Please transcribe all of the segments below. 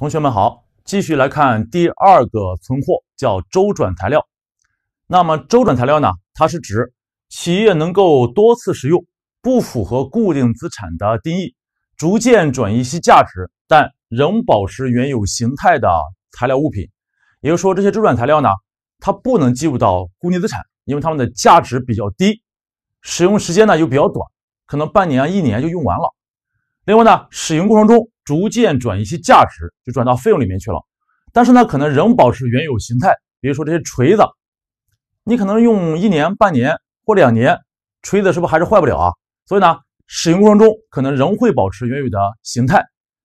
同学们好，继续来看第二个存货，叫周转材料。那么周转材料呢，它是指企业能够多次使用、不符合固定资产的定义、逐渐转移其价值但仍保持原有形态的材料物品。也就是说，这些周转材料呢，它不能计入到固定资产，因为它们的价值比较低，使用时间呢又比较短，可能半年啊一年就用完了。另外呢，使用过程中。逐渐转移其价值，就转到费用里面去了。但是呢，可能仍保持原有形态，比如说这些锤子，你可能用一年、半年或两年，锤子是不是还是坏不了啊？所以呢，使用过程中可能仍会保持原有的形态。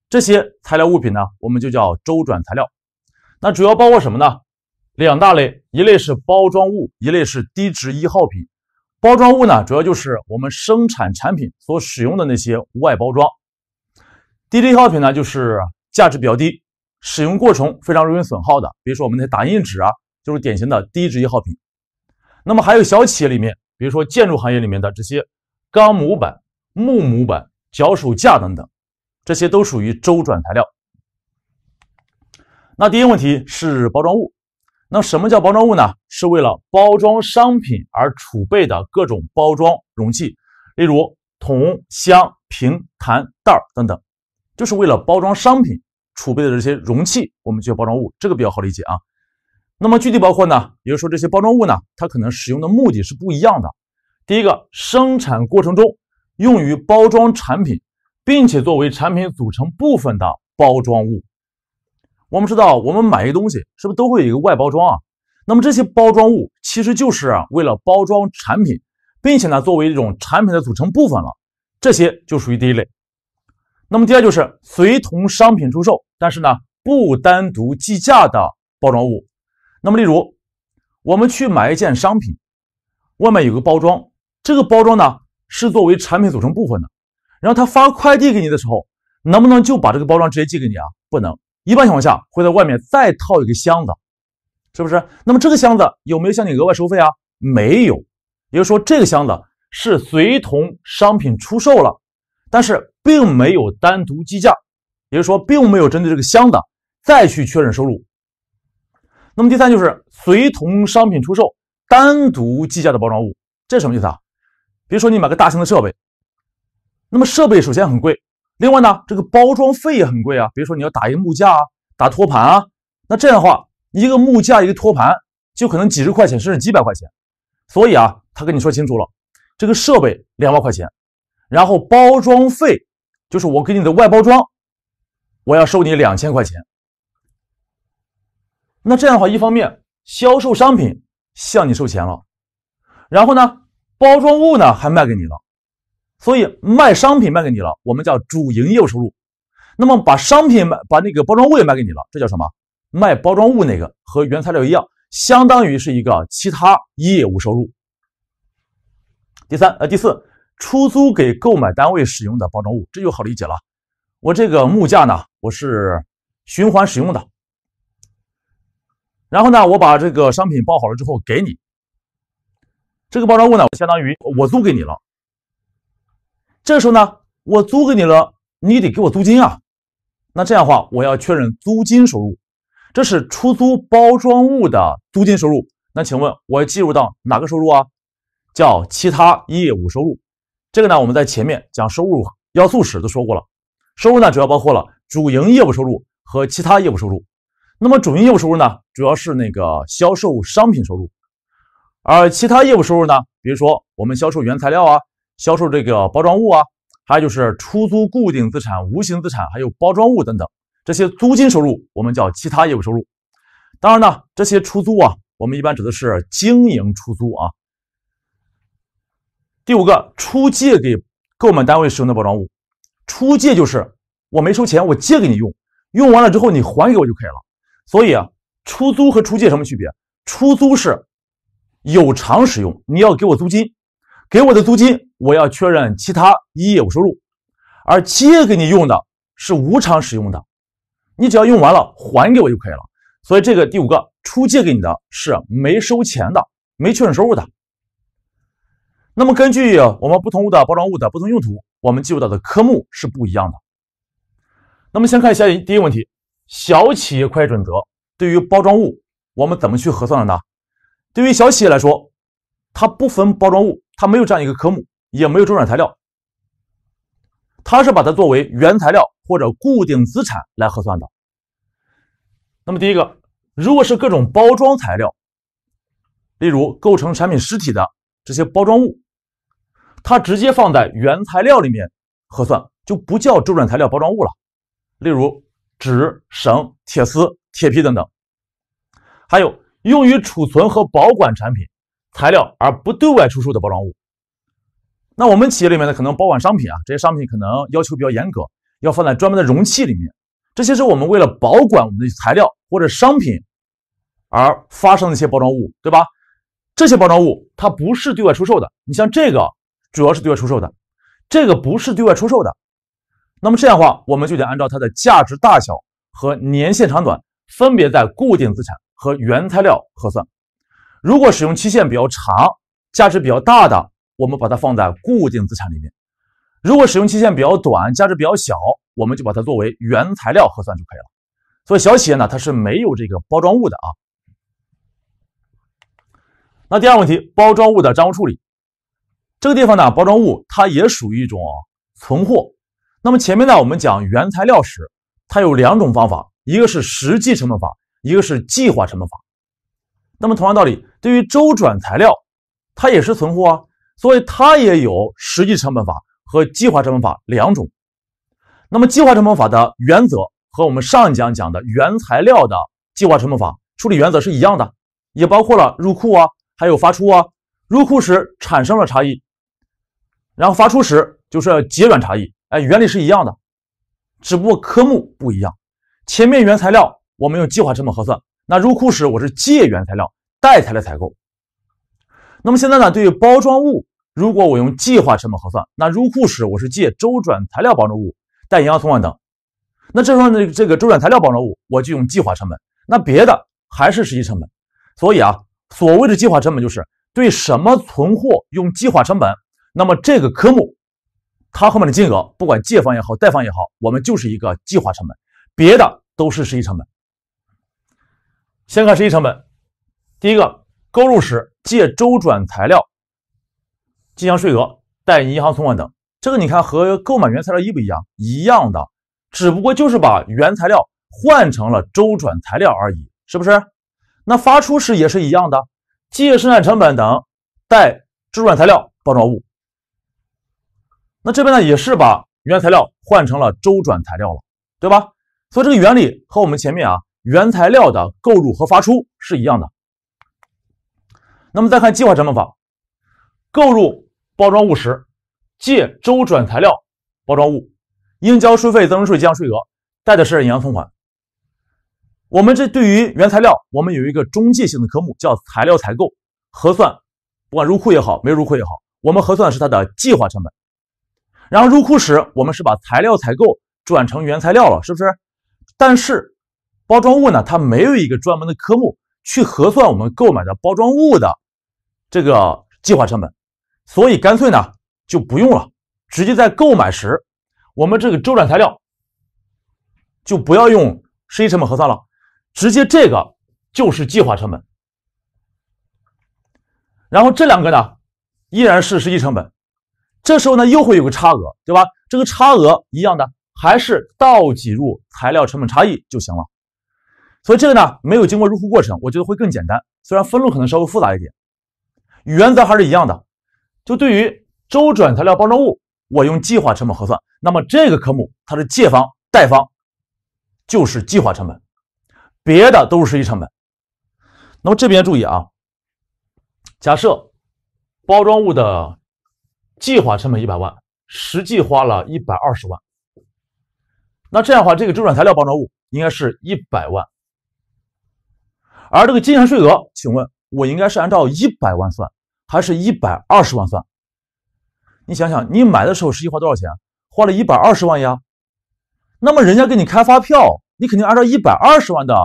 这些材料物品呢，我们就叫周转材料。那主要包括什么呢？两大类，一类是包装物，一类是低值易耗品。包装物呢，主要就是我们生产产品所使用的那些外包装。低值易耗品呢，就是价值比较低，使用过程非常容易损耗的，比如说我们那些打印纸啊，就是典型的低值易耗品。那么还有小企业里面，比如说建筑行业里面的这些钢模板、木模板、脚手架等等，这些都属于周转材料。那第一个问题是包装物，那什么叫包装物呢？是为了包装商品而储备的各种包装容器，例如桶、箱、瓶、坛、袋等等。就是为了包装商品储备的这些容器，我们叫包装物，这个比较好理解啊。那么具体包括呢？也就是说，这些包装物呢，它可能使用的目的是不一样的。第一个，生产过程中用于包装产品，并且作为产品组成部分的包装物。我们知道，我们买一东西是不是都会有一个外包装啊？那么这些包装物其实就是啊，为了包装产品，并且呢，作为一种产品的组成部分了。这些就属于第一类。那么第二就是随同商品出售，但是呢不单独计价的包装物。那么例如，我们去买一件商品，外面有个包装，这个包装呢是作为产品组成部分的。然后他发快递给你的时候，能不能就把这个包装直接寄给你啊？不能，一般情况下会在外面再套一个箱子，是不是？那么这个箱子有没有向你额外收费啊？没有，也就是说这个箱子是随同商品出售了。但是并没有单独计价，也就是说，并没有针对这个箱的再去确认收入。那么第三就是随同商品出售单独计价的包装物，这什么意思啊？比如说你买个大型的设备，那么设备首先很贵，另外呢，这个包装费也很贵啊。比如说你要打一个木架啊，打托盘啊，那这样的话，一个木架一个托盘就可能几十块钱，甚至几百块钱。所以啊，他跟你说清楚了，这个设备两万块钱。然后包装费，就是我给你的外包装，我要收你两千块钱。那这样的话，一方面销售商品向你收钱了，然后呢，包装物呢还卖给你了，所以卖商品卖给你了，我们叫主营业务收入。那么把商品卖，把那个包装物也卖给你了，这叫什么？卖包装物那个和原材料一样，相当于是一个其他业务收入。第三呃第四。出租给购买单位使用的包装物，这就好理解了。我这个木架呢，我是循环使用的。然后呢，我把这个商品包好了之后给你。这个包装物呢，相当于我租给你了。这时候呢，我租给你了，你得给我租金啊。那这样的话，我要确认租金收入，这是出租包装物的租金收入。那请问，我计入到哪个收入啊？叫其他业务收入。这个呢，我们在前面讲收入要素时都说过了。收入呢，主要包括了主营业务收入和其他业务收入。那么主营业务收入呢，主要是那个销售商品收入；而其他业务收入呢，比如说我们销售原材料啊，销售这个包装物啊，还有就是出租固定资产、无形资产，还有包装物等等这些租金收入，我们叫其他业务收入。当然呢，这些出租啊，我们一般指的是经营出租啊。第五个，出借给购买单位使用的包装物，出借就是我没收钱，我借给你用，用完了之后你还给我就可以了。所以啊，出租和出借什么区别？出租是有偿使用，你要给我租金，给我的租金我要确认其他业务收入；而借给你用的是无偿使用的，你只要用完了还给我就可以了。所以这个第五个出借给你的是没收钱的，没确认收入的。那么根据我们不同物的包装物的不同用途，我们计入到的科目是不一样的。那么先看一下第一个问题：小企业会计准则对于包装物我们怎么去核算的呢？对于小企业来说，它不分包装物，它没有这样一个科目，也没有周转材料，它是把它作为原材料或者固定资产来核算的。那么第一个，如果是各种包装材料，例如构成产品实体的这些包装物。它直接放在原材料里面核算，就不叫周转材料包装物了。例如纸、绳、铁丝、铁皮等等，还有用于储存和保管产品、材料而不对外出售的包装物。那我们企业里面呢，可能保管商品啊，这些商品可能要求比较严格，要放在专门的容器里面。这些是我们为了保管我们的材料或者商品而发生的一些包装物，对吧？这些包装物它不是对外出售的。你像这个。主要是对外出售的，这个不是对外出售的。那么这样的话，我们就得按照它的价值大小和年限长短，分别在固定资产和原材料核算。如果使用期限比较长、价值比较大的，我们把它放在固定资产里面；如果使用期限比较短、价值比较小，我们就把它作为原材料核算就可以了。所以小企业呢，它是没有这个包装物的啊。那第二个问题，包装物的账务处理。这个地方呢，包装物它也属于一种存货。那么前面呢，我们讲原材料时，它有两种方法，一个是实际成本法，一个是计划成本法。那么同样道理，对于周转材料，它也是存货啊，所以它也有实际成本法和计划成本法两种。那么计划成本法的原则和我们上一讲讲的原材料的计划成本法处理原则是一样的，也包括了入库啊，还有发出啊，入库时产生了差异。然后发出时就是结转差异，哎，原理是一样的，只不过科目不一样。前面原材料我们用计划成本核算，那入库时我是借原材料，贷材料采购。那么现在呢，对于包装物，如果我用计划成本核算，那入库时我是借周转材料包装物，贷银行存款等。那这时候呢，这个周转材料包装物我就用计划成本，那别的还是实际成本。所以啊，所谓的计划成本就是对什么存货用计划成本。那么这个科目，它后面的金额不管借方也好，贷方也好，我们就是一个计划成本，别的都是实际成本。先看实际成本，第一个购入时借周转材料、进项税额、贷银行存款等。这个你看和购买原材料一不一样？一样的，只不过就是把原材料换成了周转材料而已，是不是？那发出时也是一样的，借生产成本等，贷周转材料、包装物。那这边呢，也是把原材料换成了周转材料了，对吧？所以这个原理和我们前面啊原材料的购入和发出是一样的。那么再看计划成本法，购入包装物时借周转材料包装物，应交税费增值税进项税额贷的是银行存款。我们这对于原材料，我们有一个中介性的科目叫材料采购核算，不管入库也好，没入库也好，我们核算是它的计划成本。然后入库时，我们是把材料采购转成原材料了，是不是？但是包装物呢？它没有一个专门的科目去核算我们购买的包装物的这个计划成本，所以干脆呢就不用了，直接在购买时，我们这个周转材料就不要用实际成本核算了，直接这个就是计划成本。然后这两个呢，依然是实际成本。这时候呢，又会有个差额，对吧？这个差额一样的，还是倒挤入材料成本差异就行了。所以这个呢，没有经过入库过程，我觉得会更简单。虽然分录可能稍微复杂一点，原则还是一样的。就对于周转材料包装物，我用计划成本核算，那么这个科目它的借方贷方就是计划成本，别的都是实际成本。那么这边注意啊，假设包装物的。计划成本一百万，实际花了一百二十万。那这样的话，这个周转材料包装物应该是一百万。而这个进项税额，请问我应该是按照一百万算，还是一百二十万算？你想想，你买的时候实际花多少钱？花了一百二十万呀。那么人家给你开发票，你肯定按照一百二十万的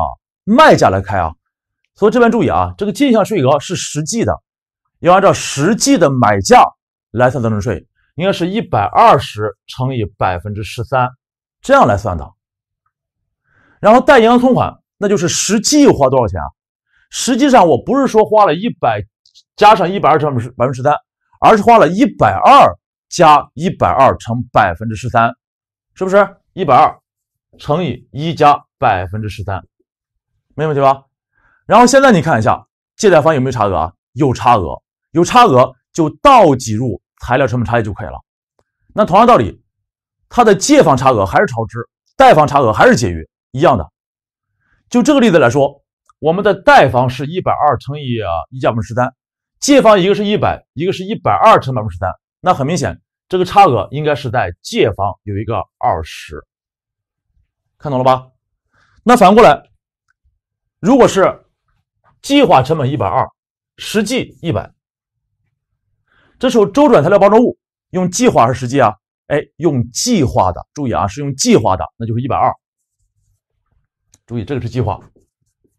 卖价来开啊。所以这边注意啊，这个进项税额是实际的，要按照实际的买价。来算增值税，应该是一百二十乘以百分之十三，这样来算的。然后带银行存款，那就是实际花多少钱啊？实际上，我不是说花了一百加上一百二十乘百分之十三，而是花了一百二加一百二乘百分之十三，是不是一百二乘以一加百分之十三？没问题吧？然后现在你看一下借贷方有没有差额啊？有差额，有差额。就倒挤入材料成本差异就可以了。那同样道理，它的借方差额还是超支，贷方差额还是节约，一样的。就这个例子来说，我们的贷方是一百二乘以啊一价百分之十三，借方一个是一百，一个是一百二乘百分之十三。那很明显，这个差额应该是在借方有一个二十。看懂了吧？那反过来，如果是计划成本一百二，实际一百。这时候周转材料包装物用计划还是实际啊？哎，用计划的，注意啊，是用计划的，那就是一百二。注意，这个是计划，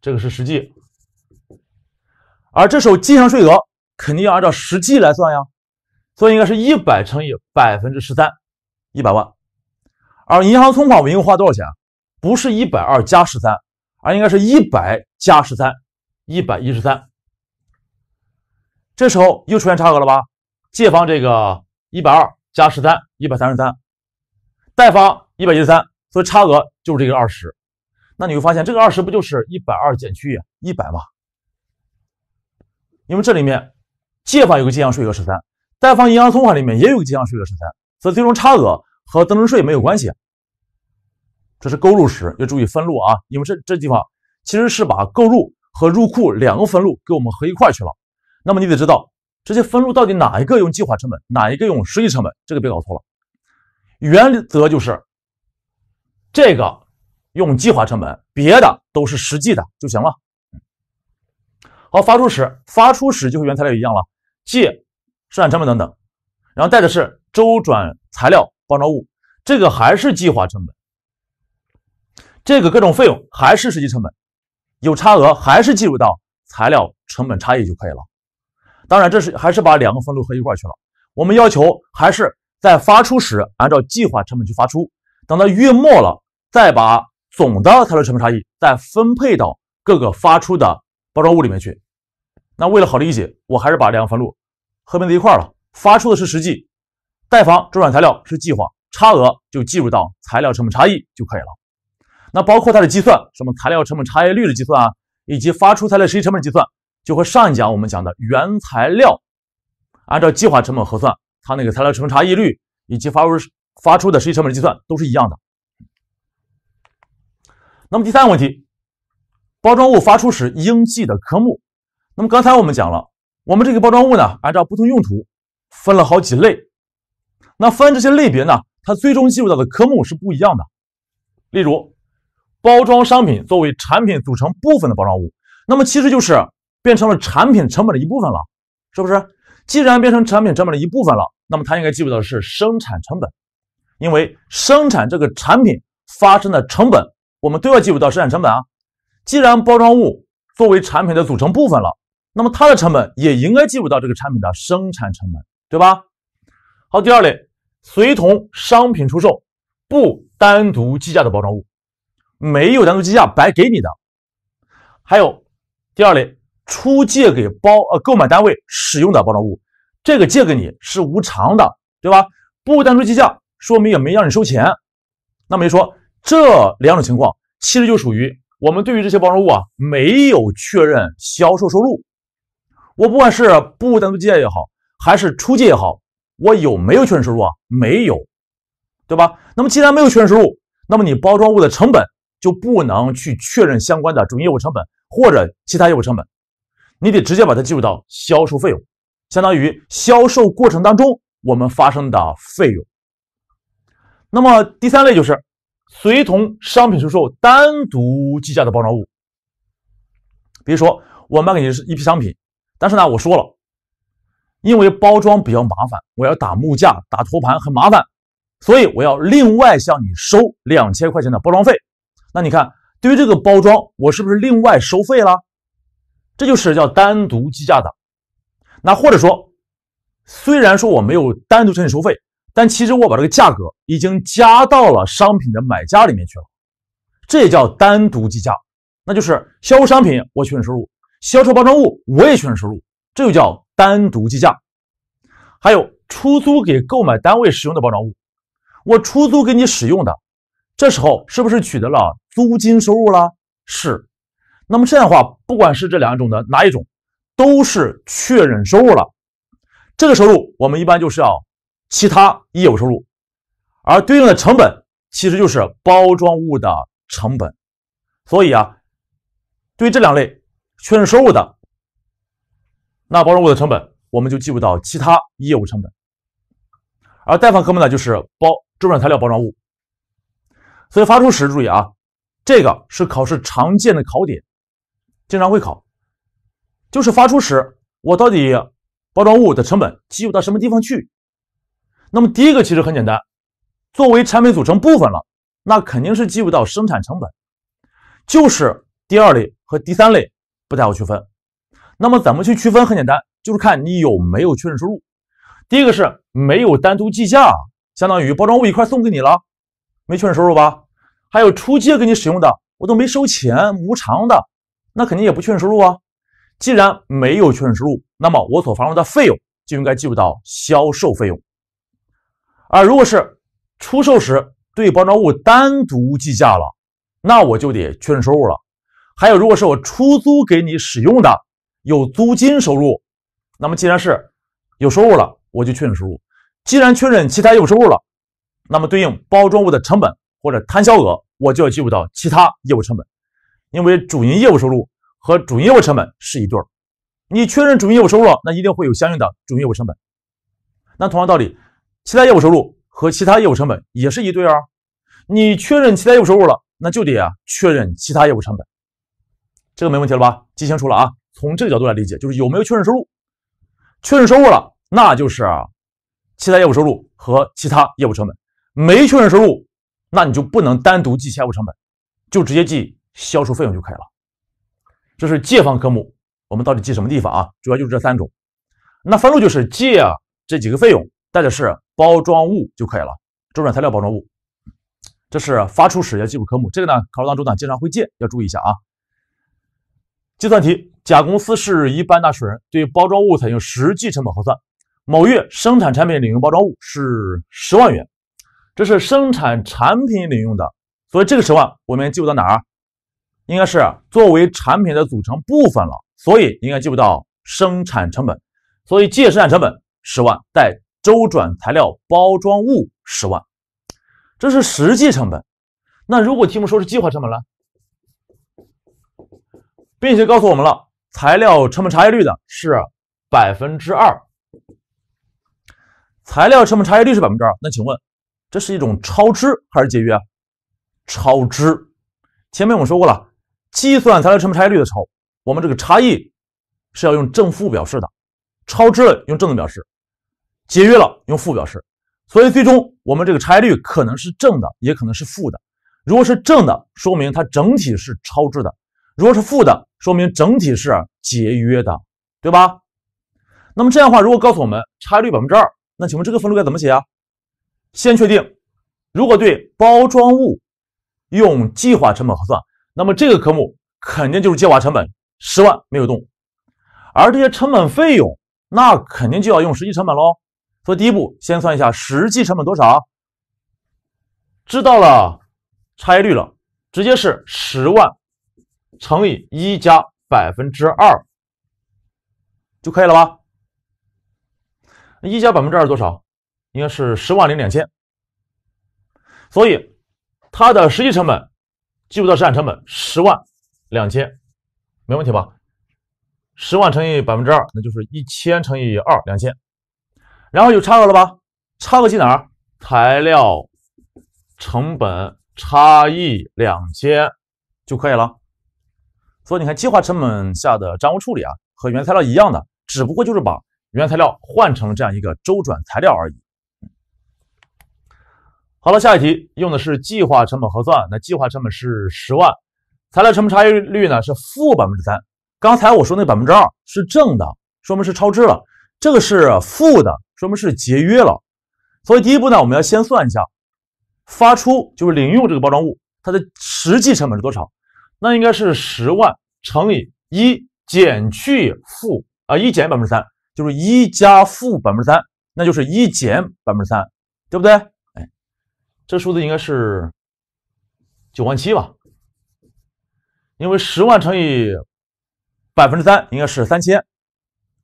这个是实际。而这时候进项税额肯定要按照实际来算呀，所以应该是一百乘以百分之十三，一百万。而银行存款我们共花多少钱？不是一百二加十三，而应该是一百加十三，一百一十三。这时候又出现差额了吧？借方这个一百二加十三一百三十三，贷方一百一十三，所以差额就是这个二十。那你会发现，这个二十不就是一百二减去一百吗？因为这里面借方有个进项税额十三，贷方银行存款里面也有个进项税额十三，所以最终差额和增值税没有关系。这是购入时要注意分录啊，因为这这地方其实是把购入和入库两个分录给我们合一块去了。那么你得知道。这些分录到底哪一个用计划成本，哪一个用实际成本？这个别搞错了。原则就是，这个用计划成本，别的都是实际的就行了。好，发出时发出时就和原材料一样了，借生产成本等等，然后带的是周转材料包装物，这个还是计划成本，这个各种费用还是实际成本，有差额还是计入到材料成本差异就可以了。当然，这是还是把两个分录合一块去了。我们要求还是在发出时按照计划成本去发出，等到月末了再把总的材料成本差异再分配到各个发出的包装物里面去。那为了好理解，我还是把两个分录合并在一块了。发出的是实际，代方周转材料是计划，差额就计入到材料成本差异就可以了。那包括它的计算，什么材料成本差异率的计算啊，以及发出材料实际成本计算。就和上一讲我们讲的原材料按照计划成本核算，它那个材料成差异率以及发出发出的实际成本计算都是一样的。那么第三个问题，包装物发出时应记的科目。那么刚才我们讲了，我们这个包装物呢，按照不同用途分了好几类，那分这些类别呢，它最终记录到的科目是不一样的。例如，包装商品作为产品组成部分的包装物，那么其实就是。变成了产品成本的一部分了，是不是？既然变成产品成本的一部分了，那么它应该计入的是生产成本，因为生产这个产品发生的成本，我们都要计入到生产成本啊。既然包装物作为产品的组成部分了，那么它的成本也应该计入到这个产品的生产成本，对吧？好，第二类，随同商品出售不单独计价的包装物，没有单独计价白给你的。还有第二类。出借给包呃购买单位使用的包装物，这个借给你是无偿的，对吧？不单独计价，说明也没让你收钱。那么就说这两种情况，其实就属于我们对于这些包装物啊，没有确认销售收入。我不管是不单独计价也好，还是出借也好，我有没有确认收入啊？没有，对吧？那么既然没有确认收入，那么你包装物的成本就不能去确认相关的主营业务成本或者其他业务成本。你得直接把它计入到销售费用，相当于销售过程当中我们发生的费用。那么第三类就是随同商品出售单独计价的包装物。比如说我卖给你是一批商品，但是呢我说了，因为包装比较麻烦，我要打木架、打托盘很麻烦，所以我要另外向你收两千块钱的包装费。那你看，对于这个包装，我是不是另外收费了？这就是叫单独计价的，那或者说，虽然说我没有单独确认收费，但其实我把这个价格已经加到了商品的买家里面去了，这也叫单独计价。那就是销售商品我确认收入，销售包装物我也确认收入，这就叫单独计价。还有出租给购买单位使用的包装物，我出租给你使用的，这时候是不是取得了租金收入了？是。那么这样的话，不管是这两种的哪一种，都是确认收入了。这个收入我们一般就是要其他业务收入，而对应的成本其实就是包装物的成本。所以啊，对于这两类确认收入的那包装物的成本，我们就计入到其他业务成本。而贷方科目呢，就是包周转材料包装物。所以发出时注意啊，这个是考试常见的考点。经常会考，就是发出时我到底包装物的成本计入到什么地方去？那么第一个其实很简单，作为产品组成部分了，那肯定是计入到生产成本。就是第二类和第三类不太好区分。那么怎么去区分？很简单，就是看你有没有确认收入。第一个是没有单独计价，相当于包装物一块送给你了，没确认收入吧？还有出借给你使用的，我都没收钱，无偿的。那肯定也不确认收入啊！既然没有确认收入，那么我所发生的费用就应该计入到销售费用。而如果是出售时对包装物单独计价了，那我就得确认收入了。还有，如果是我出租给你使用的有租金收入，那么既然是有收入了，我就确认收入。既然确认其他业务收入了，那么对应包装物的成本或者摊销额，我就要计入到其他业务成本。因为主营业务收入和主营业务成本是一对儿，你确认主营业务收入了，那一定会有相应的主营业务成本。那同样道理，其他业务收入和其他业务成本也是一对儿。你确认其他业务收入了，那就得啊确认其他业务成本。这个没问题了吧？记清楚了啊！从这个角度来理解，就是有没有确认收入，确认收入了，那就是其他业务收入和其他业务成本；没确认收入，那你就不能单独记其他业务成本，就直接记。销售费用就可以了，这是借方科目，我们到底记什么地方啊？主要就是这三种。那分录就是借这几个费用，带的是包装物就可以了，周转材料包装物。这是发出时要记住科目，这个呢考试当中呢经常会借，要注意一下啊。计算题：甲公司是一般纳税人，对包装物采用实际成本核算。某月生产产品领用包装物是十万元，这是生产产品领用的，所以这个十万我们记录到哪儿？应该是作为产品的组成部分了，所以应该记不到生产成本，所以借生产成本十万，带周转材料包装物十万，这是实际成本。那如果题目说是计划成本了，并且告诉我们了材料成本差异率的是百分之二，材料成本差异率是百分之二，那请问这是一种超支还是节约超支。前面我们说过了。计算材料成本差异率的时候，我们这个差异是要用正负表示的，超支了用正的表示，节约了用负表示。所以最终我们这个差异率可能是正的，也可能是负的。如果是正的，说明它整体是超支的；如果是负的，说明整体是节约的，对吧？那么这样的话，如果告诉我们差异率百分之二，那请问这个分录该怎么写啊？先确定，如果对包装物用计划成本核算。那么这个科目肯定就是计划成本十万没有动，而这些成本费用那肯定就要用实际成本喽。所以第一步先算一下实际成本多少，知道了差异率了，直接是十万乘以一加百分之二就可以了吧？一加百分之二多少？应该是十万零两千。所以它的实际成本。计入到生产成本十万两千，没问题吧？十万乘以百分之二，那就是一千乘以二两千，然后有差额了吧？差额记哪儿？材料成本差异两千就可以了。所以你看，计划成本下的账务处理啊，和原材料一样的，只不过就是把原材料换成这样一个周转材料而已。好了，下一题用的是计划成本核算。那计划成本是十万，材料成本差异率呢是负百分之三。刚才我说那百分之二是正的，说明是超支了；这个是负的，说明是节约了。所以第一步呢，我们要先算一下发出就是领用这个包装物它的实际成本是多少。那应该是十万乘以一减去负啊一减百分之三，就是一加负百分之三，那就是一减百分之三，对不对？这数字应该是九万七吧？因为十万乘以百分之三应该是三千，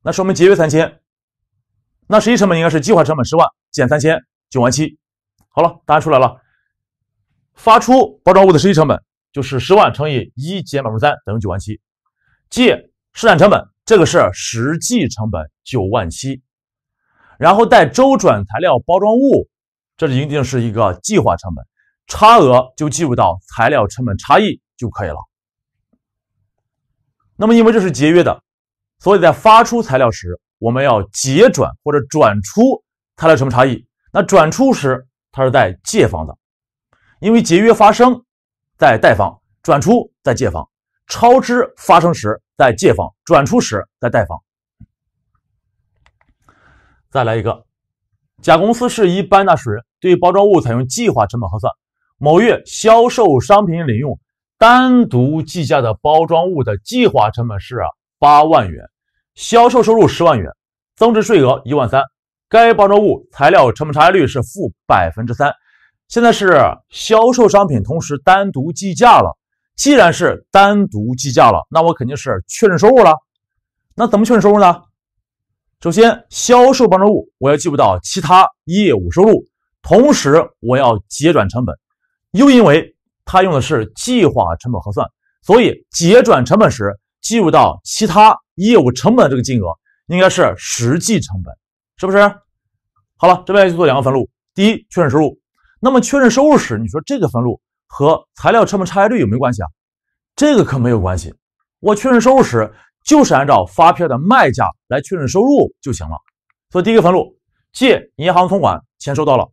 那说明节约三千，那实际成本应该是计划成本十万减三千九万七。好了，答案出来了。发出包装物的实际成本就是十万乘以一减百分之三等于九万七，借市场成本，这个是实际成本九万七，然后带周转材料包装物。这里一定是一个计划成本差额，就计入到材料成本差异就可以了。那么，因为这是节约的，所以在发出材料时，我们要结转或者转出材料成本差异。那转出时，它是在借方的，因为节约发生在贷方，转出在借方；超支发生时在借方，转出时在贷方。再来一个，甲公司是一般纳税人。对包装物采用计划成本核算。某月销售商品领用单独计价的包装物的计划成本是八万元，销售收入十万元，增值税额一万三。该包装物材料成本差异率是负百分之三。现在是销售商品同时单独计价了，既然是单独计价了，那我肯定是确认收入了。那怎么确认收入呢？首先，销售包装物我要记录到其他业务收入。同时，我要结转成本，又因为他用的是计划成本核算，所以结转成本时计入到其他业务成本的这个金额应该是实际成本，是不是？好了，这边就做两个分录。第一，确认收入。那么确认收入时，你说这个分录和材料成本差异率有没有关系啊？这个可没有关系。我确认收入时就是按照发票的卖价来确认收入就行了。所以第一个分录，借银行存款，钱收到了。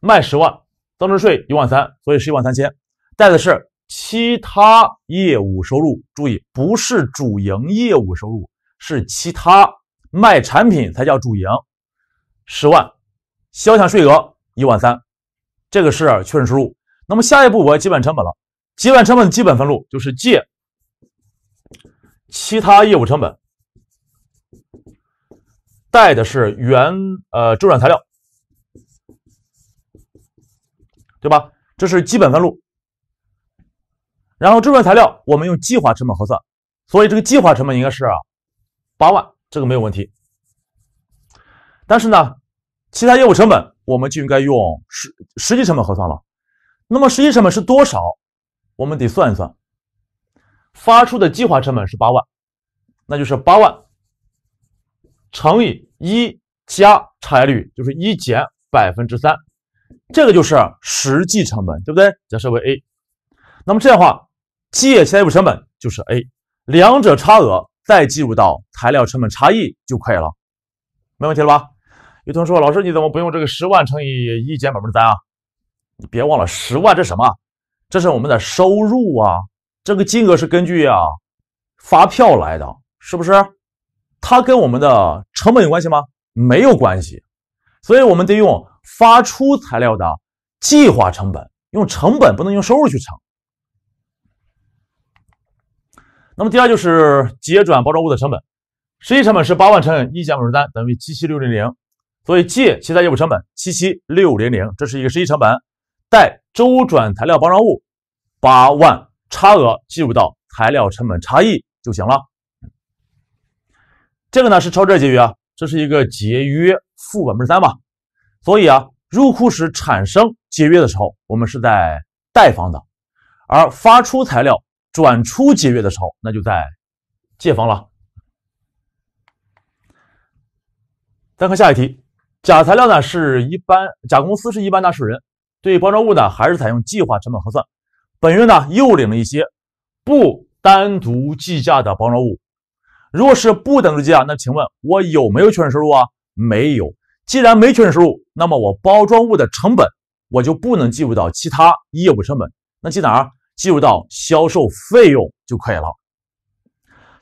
卖十万，增值税一万三，所以是一万三千。带的是其他业务收入，注意不是主营业务收入，是其他卖产品才叫主营。十万，销项税额一万三，这个是确认收入。那么下一步我要记本成本了，记本成本的基本分录就是借其他业务成本，带的是原呃周转材料。对吧？这是基本分录，然后这份材料我们用计划成本核算，所以这个计划成本应该是八万，这个没有问题。但是呢，其他业务成本我们就应该用实实际成本核算了。那么实际成本是多少？我们得算一算。发出的计划成本是八万，那就是八万乘以一加差率，就是一减百分之三。这个就是实际成本，对不对？假设为 A，那么这样的话，借财务成本就是 A，两者差额再计入到材料成本差异就可以了，没问题了吧？有同学说，老师你怎么不用这个十万乘以一减百分之三啊？你别忘了，十万这什么？这是我们的收入啊，这个金额是根据啊发票来的，是不是？它跟我们的成本有关系吗？没有关系，所以我们得用。发出材料的计划成本用成本不能用收入去乘。那么第二就是结转包装物的成本，实际成本是八万乘一减百分之三等于七七六零零，所以借其他业务成本七七六零零，这是一个实际成本，带周转材料包装物八万，差额计入到材料成本差异就行了。这个呢是超支节约啊，这是一个节约负百分之三吧。所以啊，入库时产生节约的时候，我们是在贷方的；而发出材料转出节约的时候，那就在借方了。再看下一题，甲材料呢是一般，甲公司是一般纳税人，对包装物呢还是采用计划成本核算。本月呢又领了一些不单独计价的包装物，如果是不单独计价，那请问我有没有确认收入啊？没有。既然没确认收入，那么我包装物的成本我就不能计入到其他业务成本，那记哪儿？计入到销售费用就可以了。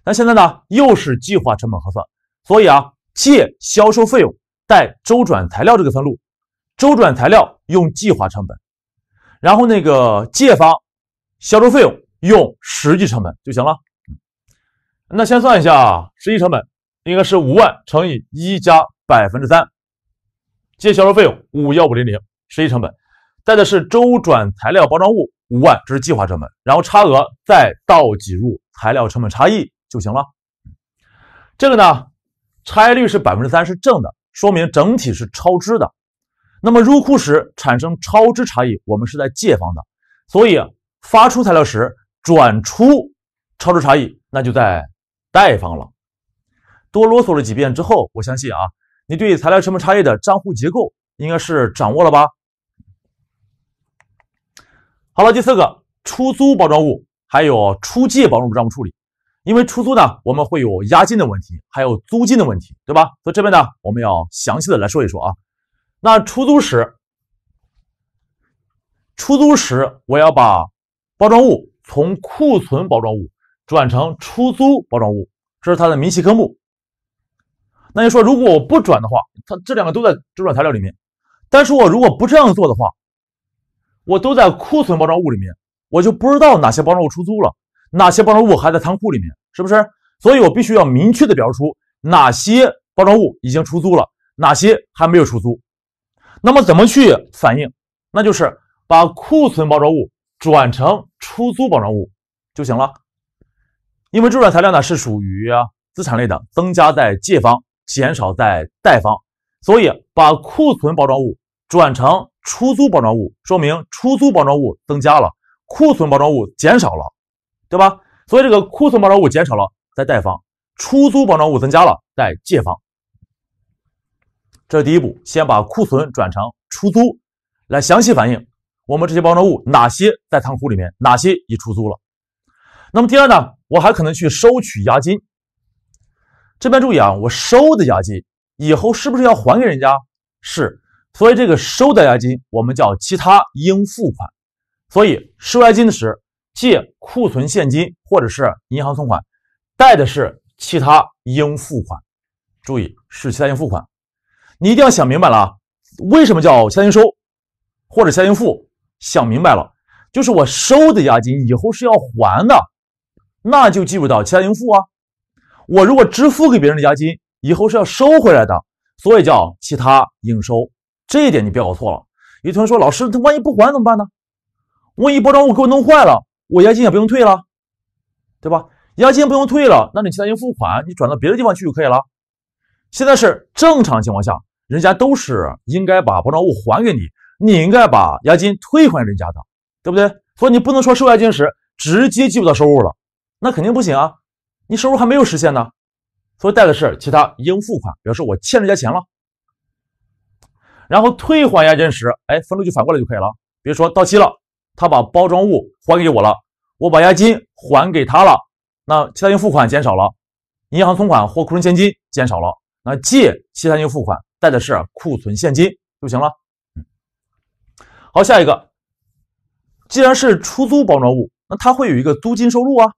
那现在呢，又是计划成本核算，所以啊，借销售费用，贷周转材料这个分录，周转材料用计划成本，然后那个借方销售费用用实际成本就行了。那先算一下啊，实际成本应该是五万乘以一加百分之三。借销售费用五幺五零零，实际成本带的是周转材料包装物五万，这是计划成本，然后差额再倒挤入材料成本差异就行了。这个呢，差异率是百分之三，是正的，说明整体是超支的。那么入库时产生超支差异，我们是在借方的，所以发出材料时转出超支差异，那就在贷方了。多啰嗦了几遍之后，我相信啊。你对材料成本差异的账户结构应该是掌握了吧？好了，第四个出租包装物，还有出借包装物账务处理。因为出租呢，我们会有押金的问题，还有租金的问题，对吧？所以这边呢，我们要详细的来说一说啊。那出租时，出租时我要把包装物从库存包装物转成出租包装物，这是它的明细科目。那你说，如果我不转的话，它这两个都在周转材料里面。但是我如果不这样做的话，我都在库存包装物里面，我就不知道哪些包装物出租了，哪些包装物还在仓库里面，是不是？所以我必须要明确的表示出哪些包装物已经出租了，哪些还没有出租。那么怎么去反映？那就是把库存包装物转成出租包装物就行了。因为周转材料呢是属于资产类的，增加在借方。减少在贷方，所以把库存包装物转成出租包装物，说明出租包装物增加了，库存包装物减少了，对吧？所以这个库存包装物减少了在贷方，出租包装物增加了在借方。这是第一步，先把库存转成出租，来详细反映我们这些包装物哪些在仓库里面，哪些已出租了。那么第二呢，我还可能去收取押金。这边注意啊，我收的押金以后是不是要还给人家？是，所以这个收的押金我们叫其他应付款。所以收押金的时借库存现金或者是银行存款，贷的是其他应付款。注意是其他应付款，你一定要想明白了，啊，为什么叫先应收或者先应付？想明白了，就是我收的押金以后是要还的，那就记入到其他应付啊。我如果支付给别人的押金，以后是要收回来的，所以叫其他应收。这一点你别搞错了。有同学说：“老师，他万一不还怎么办呢？万一包装物给我弄坏了，我押金也不用退了，对吧？押金不用退了，那你其他应付款你转到别的地方去就可以了。现在是正常情况下，人家都是应该把包装物还给你，你应该把押金退还人家的，对不对？所以你不能说收押金时直接记不到收入了，那肯定不行啊。”你收入还没有实现呢，所以贷的是其他应付款，表示我欠人家钱了。然后退还押金时，哎，分录就反过来就可以了。比如说到期了，他把包装物还给我了，我把押金还给他了，那其他应付款减少了，银行存款或库存现金减少了，那借其他应付款，贷的是库存现金就行了。好，下一个，既然是出租包装物，那他会有一个租金收入啊。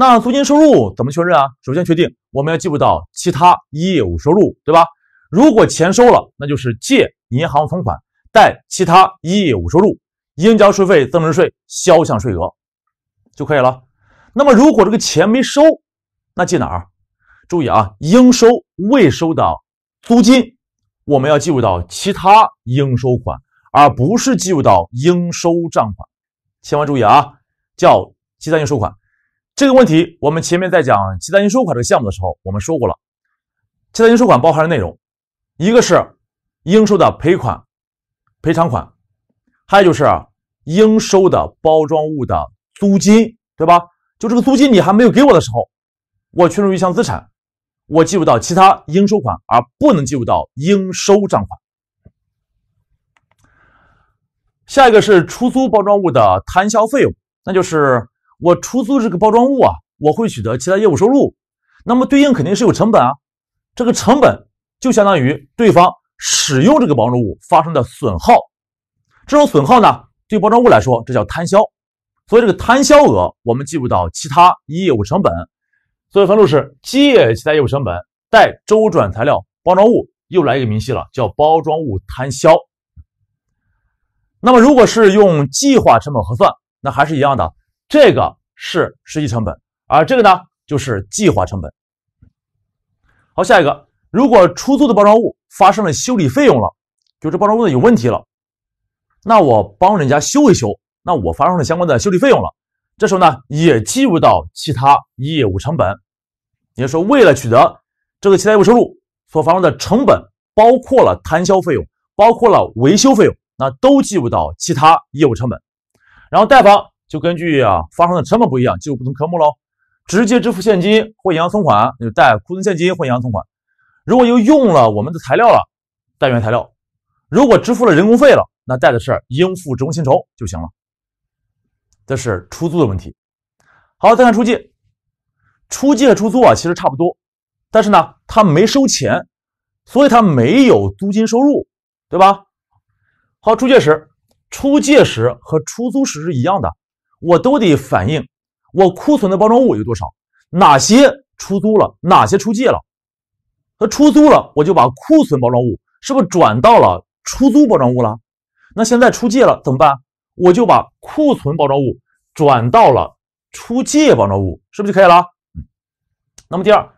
那租金收入怎么确认啊？首先确定我们要记入到其他业务收入，对吧？如果钱收了，那就是借银行存款，贷其他业务收入，应交税费——增值税销项税额就可以了。那么如果这个钱没收，那记哪儿？注意啊，应收未收的租金，我们要记入到其他应收款，而不是记入到应收账款。千万注意啊，叫其他应收款。这个问题，我们前面在讲其他应收款这个项目的时候，我们说过了。其他应收款包含的内容，一个是应收的赔款、赔偿款，还有就是应收的包装物的租金，对吧？就这个租金你还没有给我的时候，我确认一项资产，我计入到其他应收款，而不能计入到应收账款。下一个是出租包装物的摊销费用，那就是。我出租这个包装物啊，我会取得其他业务收入，那么对应肯定是有成本啊，这个成本就相当于对方使用这个包装物发生的损耗，这种损耗呢，对包装物来说，这叫摊销，所以这个摊销额我们计入到其他业务成本，所以分录是借其他业务成本，贷周转材料包装物，又来一个明细了，叫包装物摊销。那么如果是用计划成本核算，那还是一样的。这个是实际成本，而这个呢就是计划成本。好，下一个，如果出租的包装物发生了修理费用了，就这包装物的有问题了，那我帮人家修一修，那我发生了相关的修理费用了，这时候呢也计入到其他业务成本。也就是说，为了取得这个其他业务收入所发生的成本，包括了摊销费用，包括了维修费用，那都计入到其他业务成本。然后，贷方。就根据啊发生的成本不一样，记住不同科目喽。直接支付现金或银行存款，就贷库存现金或银行存款。如果又用了我们的材料了，贷原材料。如果支付了人工费了，那贷的是应付职工薪酬就行了。这是出租的问题。好，再看出借。出借和出租啊，其实差不多，但是呢，他没收钱，所以他没有租金收入，对吧？好，出借时，出借时和出租时是一样的。我都得反映，我库存的包装物有多少？哪些出租了？哪些出借了？那出租了，我就把库存包装物是不是转到了出租包装物了？那现在出借了怎么办？我就把库存包装物转到了出借包装物，是不是就可以了？那么第二，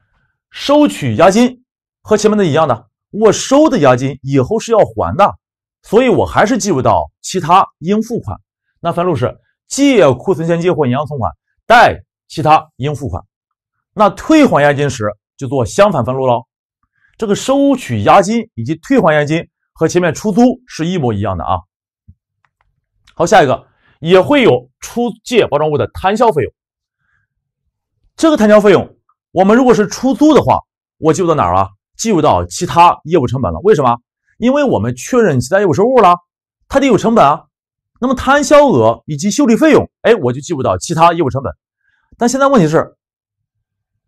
收取押金和前面的一样的，我收的押金以后是要还的，所以我还是计入到其他应付款。那分录是。借库存现金或银行存款，贷其他应付款。那退还押金时就做相反分录喽。这个收取押金以及退还押金和前面出租是一模一样的啊。好，下一个也会有出借包装物的摊销费用。这个摊销费用，我们如果是出租的话，我记入到哪儿啊？记入到其他业务成本了。为什么？因为我们确认其他业务收入了，它得有成本啊。那么摊销额以及修理费用，哎，我就记入到其他业务成本。但现在问题是，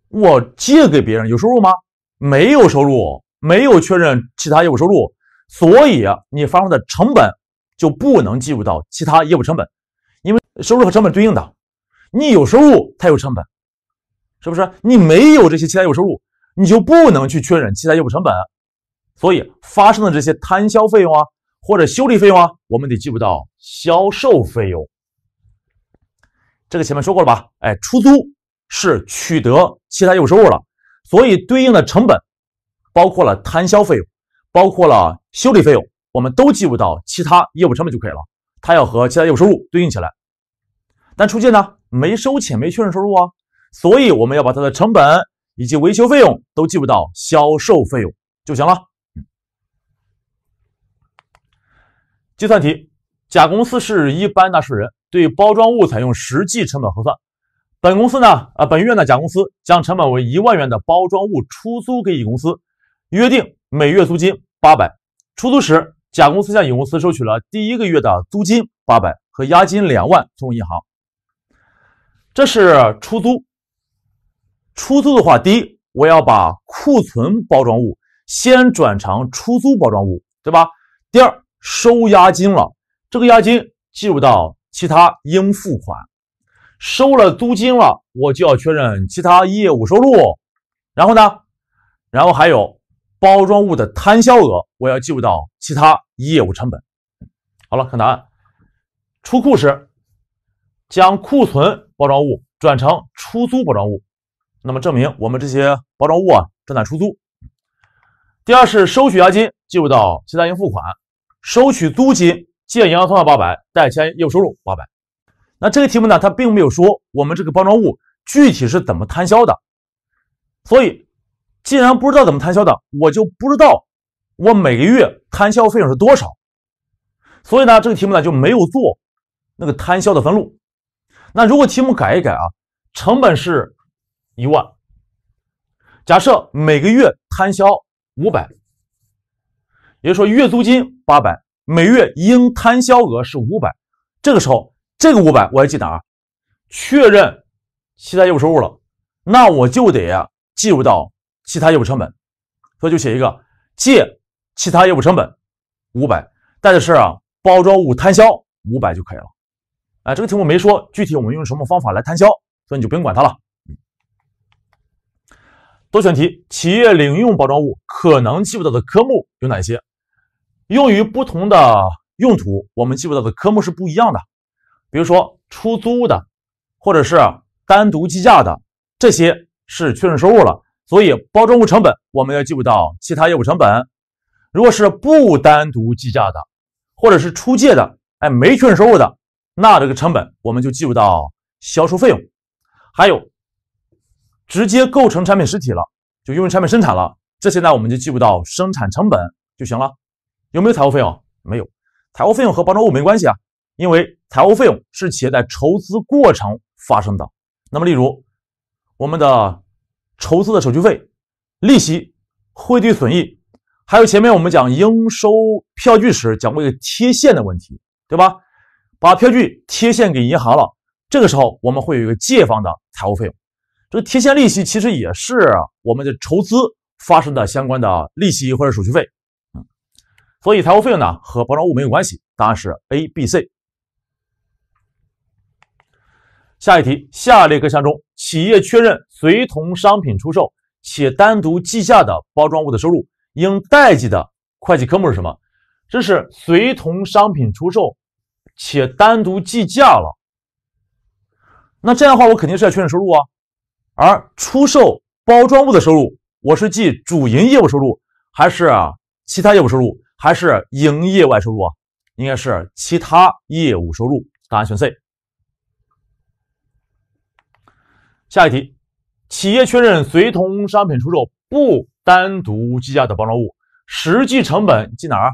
我借给别人有收入吗？没有收入，没有确认其他业务收入，所以你发生的成本就不能计入到其他业务成本，因为收入和成本对应的，你有收入才有成本，是不是？你没有这些其他业务收入，你就不能去确认其他业务成本，所以发生的这些摊销费用啊。或者修理费用啊，我们得记入到销售费用。这个前面说过了吧？哎，出租是取得其他业务收入了，所以对应的成本包括了摊销费用，包括了修理费用，我们都记入到其他业务成本就可以了。它要和其他业务收入对应起来。但出借呢，没收钱，没确认收入啊，所以我们要把它的成本以及维修费用都记入到销售费用就行了。计算题：甲公司是一般纳税人，对包装物采用实际成本核算。本公司呢，啊，本月呢，甲公司将成本为一万元的包装物出租给乙公司，约定每月租金八百。出租时，甲公司向乙公司收取了第一个月的租金八百和押金两万，从银行。这是出租。出租的话，第一，我要把库存包装物先转成出租包装物，对吧？第二。收押金了，这个押金计入到其他应付款；收了租金了，我就要确认其他业务收入。然后呢，然后还有包装物的摊销额，我要计入到其他业务成本。好了，看答案。出库时，将库存包装物转成出租包装物，那么证明我们这些包装物啊正在出租。第二是收取押金，计入到其他应付款。收取租金借银行存款八百，代签业务收入八百。那这个题目呢，它并没有说我们这个包装物具体是怎么摊销的，所以既然不知道怎么摊销的，我就不知道我每个月摊销费用是多少。所以呢，这个题目呢就没有做那个摊销的分录。那如果题目改一改啊，成本是一万，假设每个月摊销五百。也就是说，月租金八百，每月应摊销额是五百。这个时候，这个五百我要记哪确认其他业务收入了，那我就得计入到其他业务成本，所以就写一个借其他业务成本五百，带就是啊，包装物摊销五百就可以了。哎，这个题目没说具体我们用什么方法来摊销，所以你就不用管它了。多选题：企业领用包装物可能记不到的科目有哪些？用于不同的用途，我们记不到的科目是不一样的。比如说出租的，或者是单独计价的，这些是确认收入了，所以包装物成本我们要记不到其他业务成本。如果是不单独计价的，或者是出借的，哎，没确认收入的，那这个成本我们就记入到销售费用。还有，直接构成产品实体了，就用于产品生产了，这些呢我们就记入到生产成本就行了。有没有财务费用？没有，财务费用和包装物没关系啊，因为财务费用是企业在筹资过程发生的。那么，例如我们的筹资的手续费、利息、汇兑损益，还有前面我们讲应收票据时讲过一个贴现的问题，对吧？把票据贴现给银行了，这个时候我们会有一个借方的财务费用，这个贴现利息其实也是我们的筹资发生的相关的利息或者手续费。所以，财务费用呢和包装物没有关系，答案是 A、B、C。下一题，下列各项中，企业确认随同商品出售且单独计价的包装物的收入应代记的会计科目是什么？这是随同商品出售且单独计价了，那这样的话，我肯定是要确认收入啊。而出售包装物的收入，我是记主营业务收入还是其他业务收入？还是营业外收入啊？应该是其他业务收入。答案选 C。下一题，企业确认随同商品出售不单独计价的包装物，实际成本记哪儿？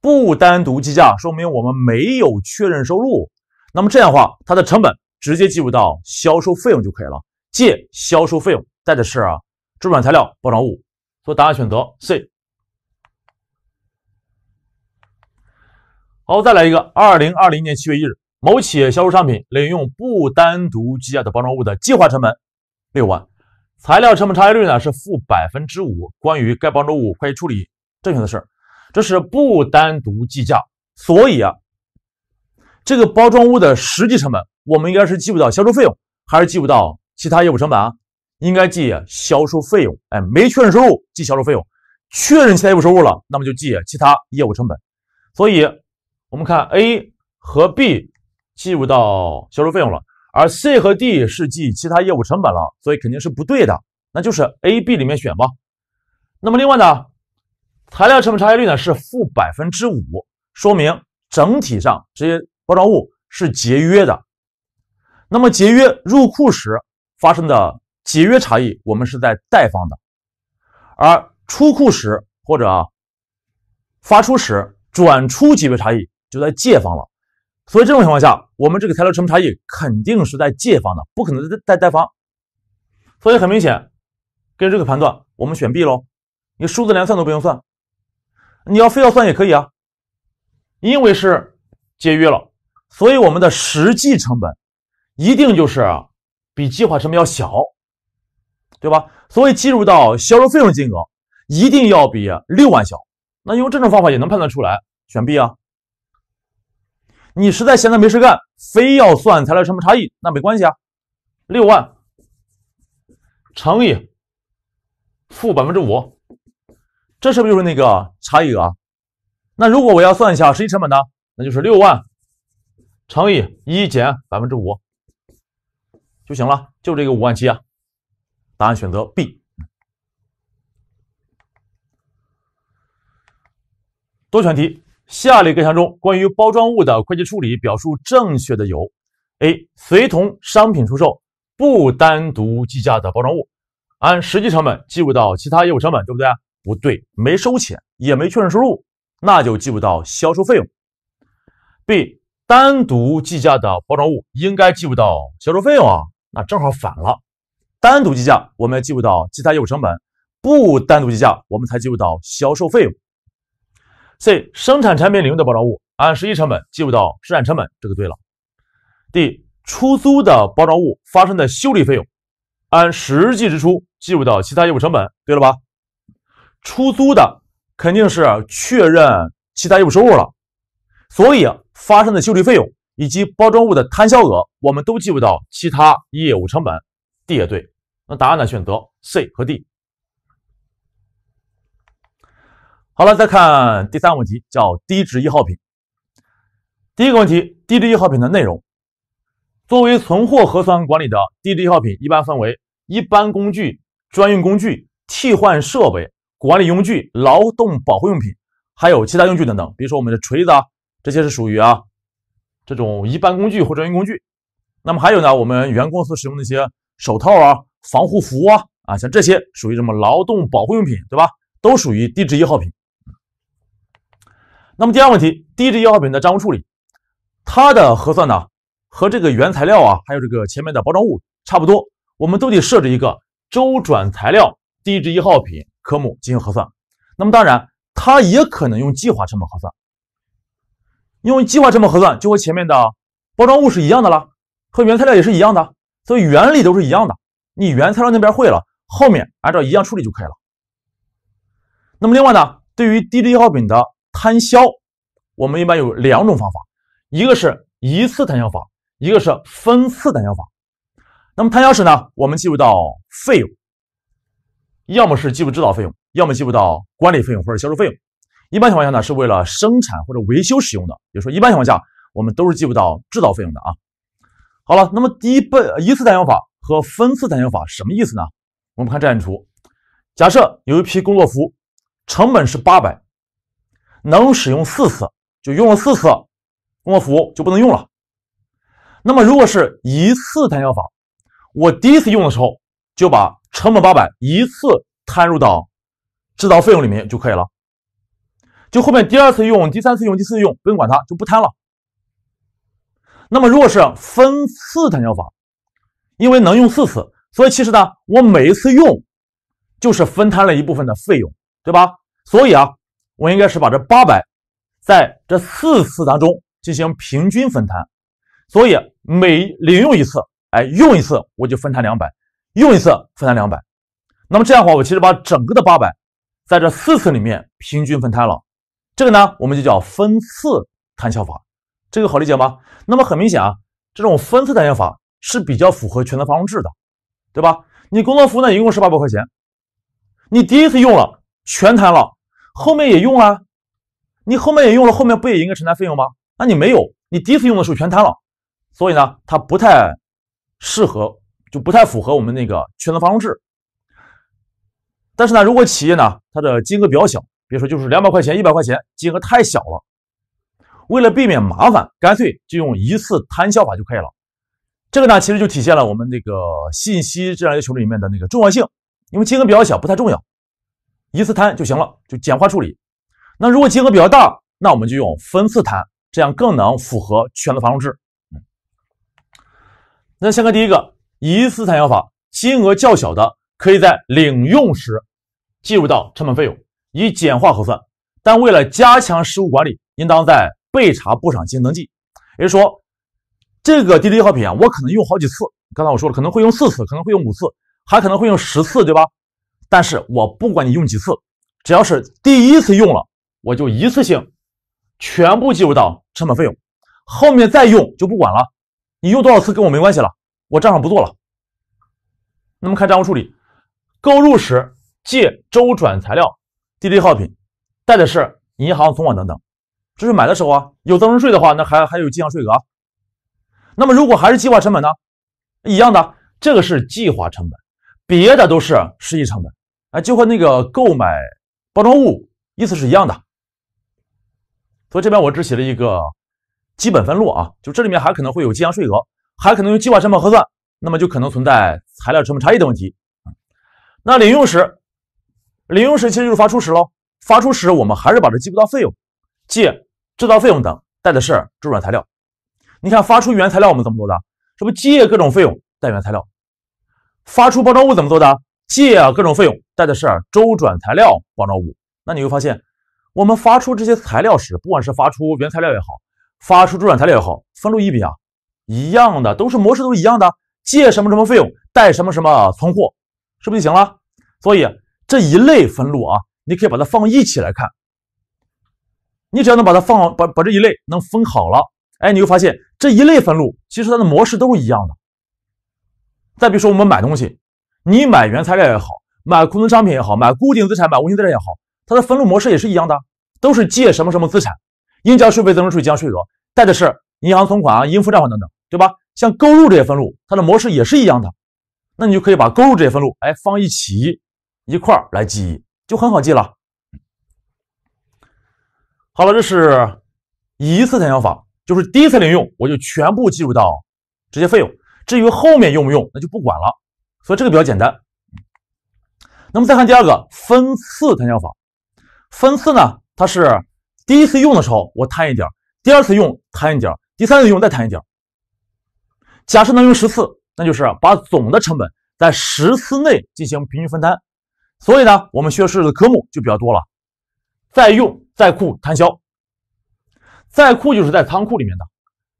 不单独计价，说明我们没有确认收入。那么这样的话，它的成本直接计入到销售费用就可以了。借销售费用，贷的是啊周转材料包装物。所以答案选择 C。好，再来一个。二零二零年七月一日，某企业销售商品，领用不单独计价的包装物的计划成本六万，材料成本差异率呢是负百分之五。关于该包装物会计处理正确的是，这是不单独计价，所以啊，这个包装物的实际成本我们应该是记不到销售费用，还是记不到其他业务成本啊？应该记销售费用。哎，没确认收入，记销售费用；确认其他业务收入了，那么就记其他业务成本。所以。我们看 A 和 B 计入到销售费用了，而 C 和 D 是记其他业务成本了，所以肯定是不对的。那就是 A、B 里面选吧。那么另外呢，材料成本差异率呢是负百分之五，说明整体上这些包装物是节约的。那么节约入库时发生的节约差异，我们是在贷方的，而出库时或者发出时转出级别差异。就在借方了，所以这种情况下，我们这个材料成本差异肯定是在借方的，不可能在在贷方。所以很明显，根据这个判断，我们选 B 喽。你数字连算都不用算，你要非要算也可以啊，因为是节约了，所以我们的实际成本一定就是比计划成本要小，对吧？所以计入到销售费用金额一定要比六万小。那用这种方法也能判断出来，选 B 啊。你实在闲的没事干，非要算材料成本差异，那没关系啊。六万乘以负百分之五，这是不是就是那个差异额？那如果我要算一下实际成本呢？那就是六万乘以一减百分之五就行了，就这个五万七啊。答案选择 B。多选题。下列各项中关于包装物的会计处理表述正确的有：A. 随同商品出售不单独计价的包装物，按实际成本计入到其他业务成本，对不对？不对，没收钱也没确认收入，那就计入到销售费用。B. 单独计价的包装物应该计入到销售费用啊，那正好反了。单独计价我们计入到其他业务成本，不单独计价我们才计入到销售费用。C. 生产产品领用的包装物按实际成本计入到生产成本，这个对了。D. 出租的包装物发生的修理费用按实际支出计入到其他业务成本，对了吧？出租的肯定是确认其他业务收入了，所以发生的修理费用以及包装物的摊销额，我们都计入到其他业务成本。D 也对。那答案呢？选择 C 和 D。好了，再看第三个问题，叫低值易耗品。第一个问题，低值易耗品的内容。作为存货核算管理的低值易耗品，一般分为一般工具、专用工具、替换设备、管理用具、劳动保护用品，还有其他用具等等。比如说我们的锤子，啊，这些是属于啊这种一般工具或专用工具。那么还有呢，我们员工所使用的一些手套啊、防护服啊，啊像这些属于什么劳动保护用品，对吧？都属于低值易耗品。那么第二个问题，低值易耗品的账务处理，它的核算呢，和这个原材料啊，还有这个前面的包装物差不多，我们都得设置一个周转材料低值易耗品科目进行核算。那么当然，它也可能用计划成本核算，因为计划成本核算就和前面的包装物是一样的了，和原材料也是一样的，所以原理都是一样的。你原材料那边会了，后面按照一样处理就可以了。那么另外呢，对于低值易耗品的。摊销，我们一般有两种方法，一个是一次摊销法，一个是分次摊销法。那么摊销时呢，我们计入到费用，要么是计入制造费用，要么计入到管理费用或者销售费用。一般情况下呢，是为了生产或者维修使用的，比如说，一般情况下我们都是计入到制造费用的啊。好了，那么第一步一次摊销法和分次摊销法什么意思呢？我们看这张图，假设有一批工作服，成本是八百。能使用四次，就用了四次，那么服务就不能用了。那么如果是一次摊销法，我第一次用的时候就把成本八百一次摊入到制造费用里面就可以了。就后面第二次用、第三次用、第四次用，不用管它，就不摊了。那么如果是分次摊销法，因为能用四次，所以其实呢，我每一次用就是分摊了一部分的费用，对吧？所以啊。我应该是把这八百，在这四次当中进行平均分摊，所以每领用一次，哎，用一次我就分摊两百，用一次分摊两百，那么这样的话，我其实把整个的八百在这四次里面平均分摊了。这个呢，我们就叫分次摊销法，这个好理解吗？那么很明显啊，这种分次摊销法是比较符合权责发生制的，对吧？你工作服呢，一共是八百块钱，你第一次用了，全摊了。后面也用啊，你后面也用了，后面不也应该承担费用吗？那你没有，你第一次用的时候全摊了，所以呢，它不太适合，就不太符合我们那个全责发生制。但是呢，如果企业呢，它的金额比较小，比如说就是两百块钱、一百块钱，金额太小了，为了避免麻烦，干脆就用一次摊销法就可以了。这个呢，其实就体现了我们那个信息质量要求里面的那个重要性，因为金额比较小，不太重要。一次摊就行了，就简化处理。那如果金额比较大，那我们就用分次摊，这样更能符合权责发生制。那先看第一个一次摊销法，金额较小的可以在领用时计入到成本费用，以简化核算。但为了加强实物管理，应当在备查簿上进行登记。也就是说，这个低滴耗品啊，我可能用好几次。刚才我说了，可能会用四次，可能会用五次，还可能会用十次，对吧？但是我不管你用几次，只要是第一次用了，我就一次性全部计入到成本费用，后面再用就不管了。你用多少次跟我没关系了，我账上不做了。那么看账务处理，购入时借周转材料、地利耗品，带的是银行存款等等。这是买的时候啊，有增值税的话，那还还有进项税额。那么如果还是计划成本呢？一样的，这个是计划成本，别的都是实际成本。哎，就和那个购买包装物意思是一样的，所以这边我只写了一个基本分录啊，就这里面还可能会有计量税额，还可能用计划成本核算，那么就可能存在材料成本差异的问题。那领用时，领用时其实就是发出时喽，发出时我们还是把这记入到费用，借制造费用等，带的是周转材料。你看发出原材料我们怎么做的？是不借各种费用带原材料？发出包装物怎么做的？借啊各种费用，带的是周转材料、广装物。那你会发现，我们发出这些材料时，不管是发出原材料也好，发出周转材料也好，分录一笔啊，一样的，都是模式都一样的。借什么什么费用，贷什么什么存货，是不是就行了？所以这一类分录啊，你可以把它放一起来看。你只要能把它放把把这一类能分好了，哎，你会发现这一类分录其实它的模式都是一样的。再比如说我们买东西。你买原材料也好，买库存商品也好，买固定资产、买无形资产也好，它的分录模式也是一样的，都是借什么什么资产，应交税费、增值税交税额，贷的是银行存款啊、应付账款等等，对吧？像购入这些分录，它的模式也是一样的，那你就可以把购入这些分录哎放一起一块儿来记，就很好记了。好了，这是一次摊销法，就是第一次领用我就全部计入到这些费用，至于后面用不用那就不管了。所以这个比较简单。那么再看第二个分次摊销法，分次呢，它是第一次用的时候我摊一点第二次用摊一点第三次用再摊一点假设能用十次，那就是把总的成本在十次内进行平均分摊。所以呢，我们需要设置的科目就比较多了。再用再库摊销，再库就是在仓库里面的，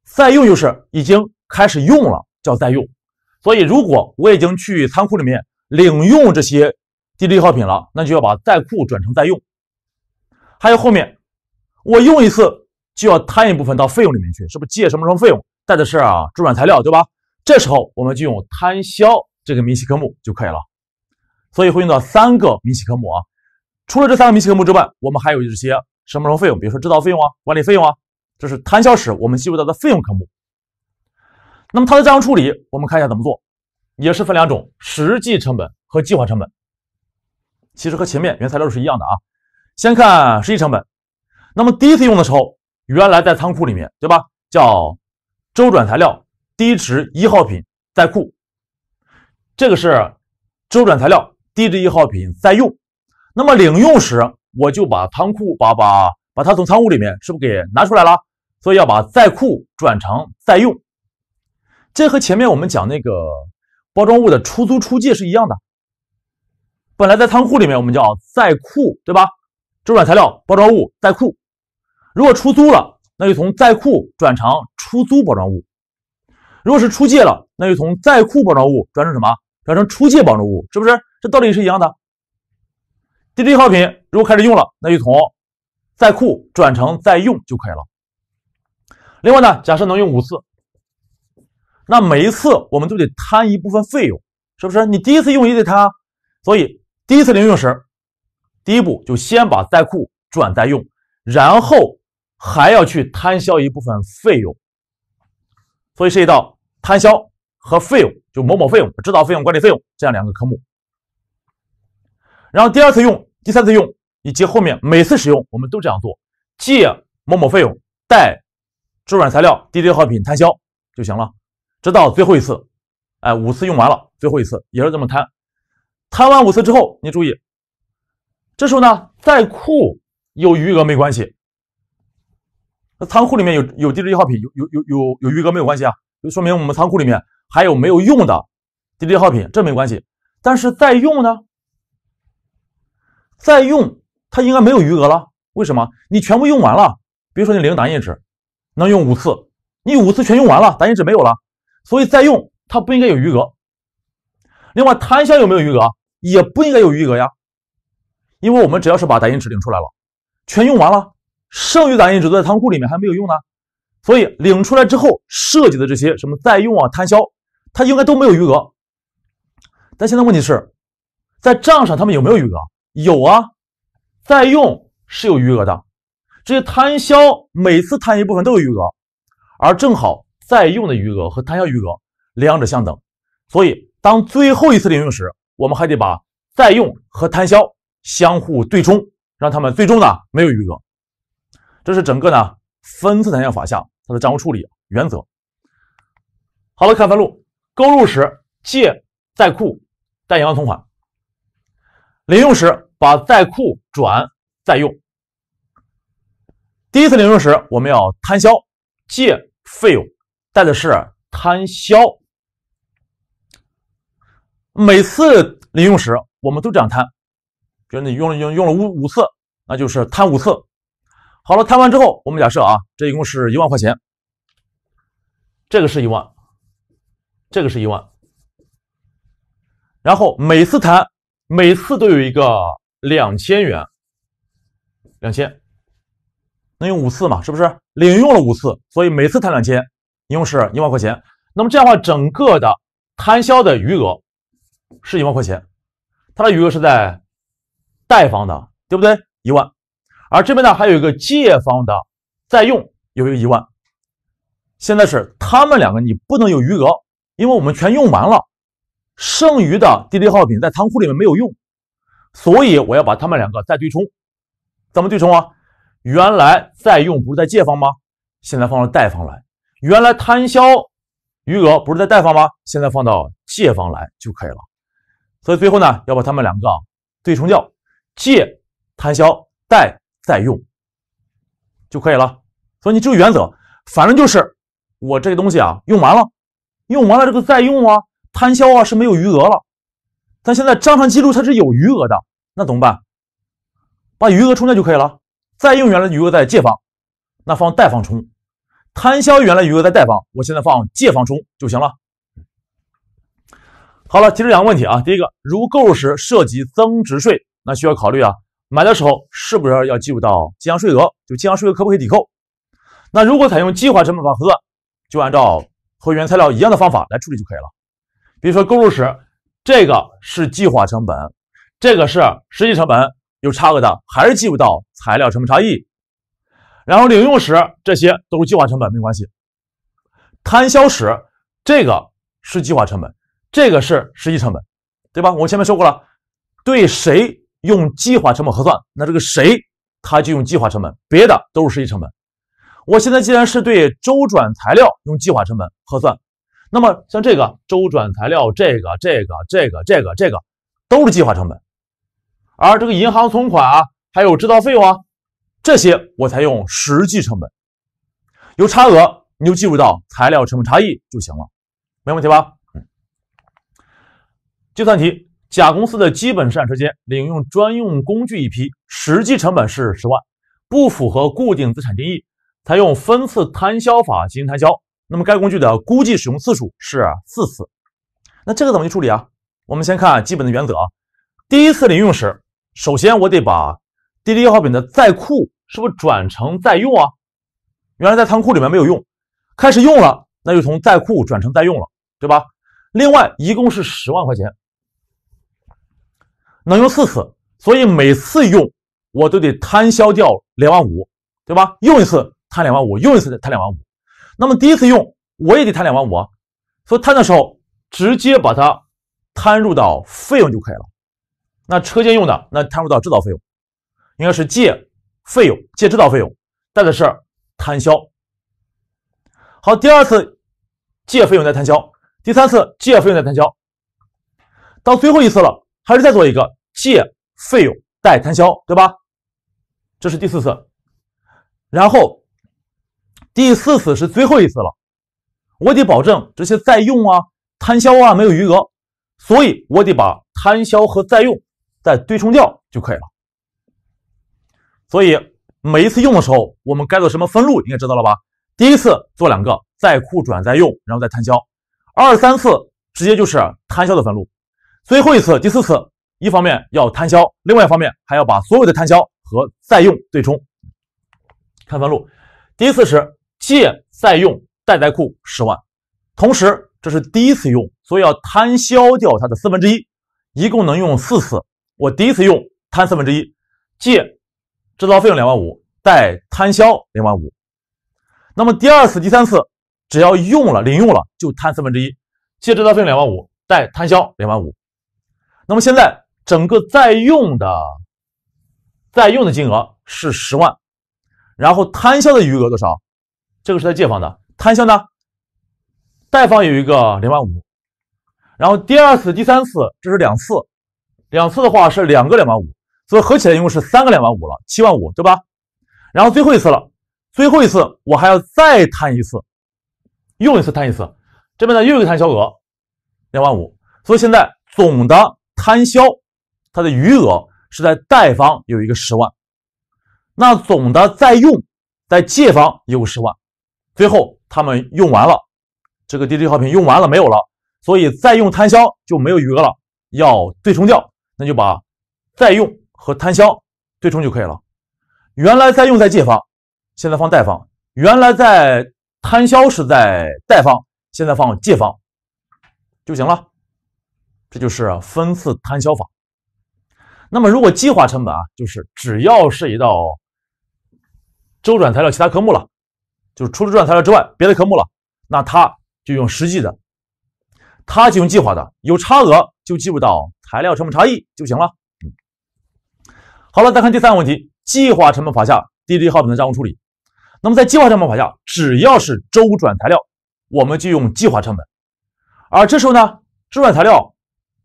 再用就是已经开始用了叫再用。所以，如果我已经去仓库里面领用这些低利耗品了，那就要把在库转成在用。还有后面我用一次就要摊一部分到费用里面去，是不是借什么什么费用带的是啊周转材料，对吧？这时候我们就用摊销这个明细科目就可以了。所以会用到三个明细科目啊。除了这三个明细科目之外，我们还有这些什么什么费用，比如说制造费用啊、管理费用啊，这是摊销时我们记录到的费用科目。那么它的账务处理，我们看一下怎么做，也是分两种：实际成本和计划成本。其实和前面原材料是一样的啊。先看实际成本。那么第一次用的时候，原来在仓库里面，对吧？叫周转材料低值易耗品在库，这个是周转材料低值易耗品在用。那么领用时，我就把仓库把把把它从仓库里面是不是给拿出来了？所以要把在库转成在用。这和前面我们讲那个包装物的出租出借是一样的。本来在仓库里面，我们叫在库，对吧？周转材料、包装物在库。如果出租了，那就从在库转成出租包装物；如果是出借了，那就从在库包装物转成什么？转成出借包装物，是不是？这道理是一样的。滴滴耗品如果开始用了，那就从在库转成在用就可以了。另外呢，假设能用五次。那每一次我们都得摊一部分费用，是不是？你第一次用也得摊，所以第一次领用时，第一步就先把在库转在用，然后还要去摊销一部分费用，所以涉及到摊销和费用，就某某费用、指导费用、管理费用这样两个科目。然后第二次用、第三次用以及后面每次使用，我们都这样做：借某某费用，贷周转材料、低滴耗品摊销就行了。直到最后一次，哎，五次用完了，最后一次也是这么摊，摊完五次之后，你注意，这时候呢，在库有余额没关系，那仓库里面有有地质一号品，有有有有有余额没有关系啊，就说明我们仓库里面还有没有用的地质一号品，这没关系。但是在用呢，在用它应该没有余额了，为什么？你全部用完了，比如说你零打印纸，能用五次，你五次全用完了，打印纸没有了。所以再用它不应该有余额。另外，摊销有没有余额也不应该有余额呀，因为我们只要是把打印纸领出来了，全用完了，剩余打印纸都在仓库里面还没有用呢。所以领出来之后涉及的这些什么再用啊、摊销，它应该都没有余额。但现在问题是，在账上他们有没有余额？有啊，再用是有余额的，这些摊销每次摊一部分都有余额，而正好。在用的余额和摊销余额两者相等，所以当最后一次领用时，我们还得把在用和摊销相互对冲，让他们最终呢没有余额。这是整个呢分次摊销法下它的账务处理原则。好了，看分录：购入时借在库，贷银行存款；领用时把在库转在用。第一次领用时我们要摊销，借费用。带的是摊销，每次领用时我们都这样摊，比如你用了用用了五五次，那就是摊五次。好了，摊完之后，我们假设啊，这一共是一万块钱，这个是一万，这个是一万。然后每次摊，每次都有一个两千元，两千，能用五次嘛？是不是领用了五次？所以每次摊两千。一共是一万块钱，那么这样的话，整个的摊销的余额是一万块钱，它的余额是在贷方的，对不对？一万，而这边呢还有一个借方的在用，有一个一万。现在是他们两个，你不能有余额，因为我们全用完了，剩余的低滴耗品在仓库里面没有用，所以我要把他们两个再对冲。怎么对冲啊？原来在用不是在借方吗？现在放到贷方来。原来摊销余额不是在贷方吗？现在放到借方来就可以了。所以最后呢，要把他们两个对冲掉，借摊销，贷再用就可以了。所以你只有原则，反正就是我这个东西啊，用完了，用完了这个再用啊，摊销啊是没有余额了。但现在账上记录它是有余额的，那怎么办？把余额冲掉就可以了。再用原来的余额在借方，那放贷方冲。摊销原来余额在贷方，我现在放借方充就行了。好了，提出两个问题啊。第一个，如购入时涉及增值税，那需要考虑啊，买的时候是不是要计入到进项税额？就进项税额可不可以抵扣？那如果采用计划成本法核算，就按照和原材料一样的方法来处理就可以了。比如说购入时，这个是计划成本，这个是实际成本，有差额的还是计入到材料成本差异。然后领用时，这些都是计划成本，没关系。摊销时，这个是计划成本，这个是实际成本，对吧？我前面说过了，对谁用计划成本核算，那这个谁他就用计划成本，别的都是实际成本。我现在既然是对周转材料用计划成本核算，那么像这个周转材料，这个、这个、这个、这个、这个，都是计划成本。而这个银行存款啊，还有制造费用啊。这些我才用实际成本，有差额你就计入到材料成本差异就行了，没问题吧？计算题：甲公司的基本生产车间领用专用工具一批，实际成本是十万，不符合固定资产定义，采用分次摊销法进行摊销。那么该工具的估计使用次数是四次，那这个怎么去处理啊？我们先看基本的原则啊。第一次领用时，首先我得把滴滴一号品的在库。是不是转成再用啊？原来在仓库里面没有用，开始用了，那就从在库转成在用了，对吧？另外，一共是十万块钱，能用四次，所以每次用我都得摊销掉两万五，对吧？用一次摊两万五，用一次摊两万五。那么第一次用我也得摊两万五，啊，所以摊的时候直接把它摊入到费用就可以了。那车间用的，那摊入到制造费用，应该是借。费用借指导费用，贷的是摊销。好，第二次借费用贷摊销，第三次借费用贷摊销，到最后一次了，还是再做一个借费用贷摊销，对吧？这是第四次，然后第四次是最后一次了，我得保证这些在用啊、摊销啊没有余额，所以我得把摊销和在用再对冲掉就可以了。所以每一次用的时候，我们该做什么分录，应该知道了吧？第一次做两个在库转在用，然后再摊销；二三次直接就是摊销的分录；最后一次，第四次，一方面要摊销，另外一方面还要把所有的摊销和在用对冲。看分录，第一次是借再用贷再库十万，同时这是第一次用，所以要摊销掉它的四分之一，一共能用四次。我第一次用摊四分之一，借。制造费用两万五，带摊销两万五。那么第二次、第三次只要用了、领用了就摊四分之一。借制造费用两万五，带摊销两万五。那么现在整个在用的，在用的金额是十万。然后摊销的余额多少？这个是在借方的摊销呢？贷方有一个两万五。然后第二次、第三次，这是两次，两次的话是两个两万五。所以合起来一共是三个两万五了，七万五，对吧？然后最后一次了，最后一次我还要再摊一次，用一次摊一次。这边呢又有个摊销额两万五，所以现在总的摊销它的余额是在贷方有一个十万，那总的再用在借方有十万，最后他们用完了，这个低滴耗品用完了没有了，所以再用摊销就没有余额了，要对冲掉，那就把再用。和摊销对冲就可以了。原来在用在借方，现在放贷方；原来在摊销是在贷方，现在放借方就行了。这就是分次摊销法。那么，如果计划成本啊，就是只要是一道周转材料其他科目了，就是除了周转材料之外别的科目了，那它就用实际的，它就用计划的，有差额就计入到材料成本差异就行了。好了，再看第三个问题：计划成本法下滴滴耗品的账务处理。那么，在计划成本法下，只要是周转材料，我们就用计划成本。而这时候呢，周转材料、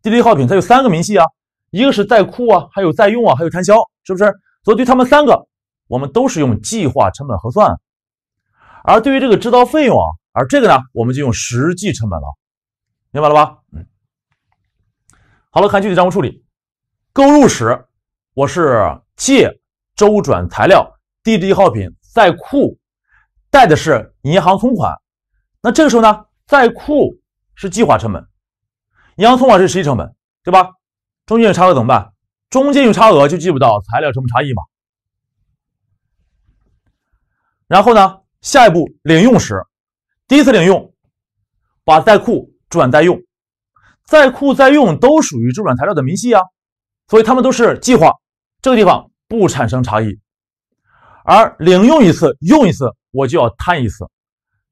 滴滴耗品它有三个明细啊，一个是在库啊，还有在用啊，还有摊销，是不是？所以，对他们三个，我们都是用计划成本核算。而对于这个制造费用啊，而这个呢，我们就用实际成本了，明白了吧？嗯。好了，看具体账务处理，购入时。我是借周转材料低质一耗品在库，贷的是银行存款。那这个时候呢，在库是计划成本，银行存款是实际成本，对吧？中间有差额怎么办？中间有差额就记不到材料成本差异嘛。然后呢，下一步领用时，第一次领用，把在库转在用，在库在用都属于周转材料的明细啊，所以他们都是计划。这个地方不产生差异，而领用一次、用一次，我就要摊一次，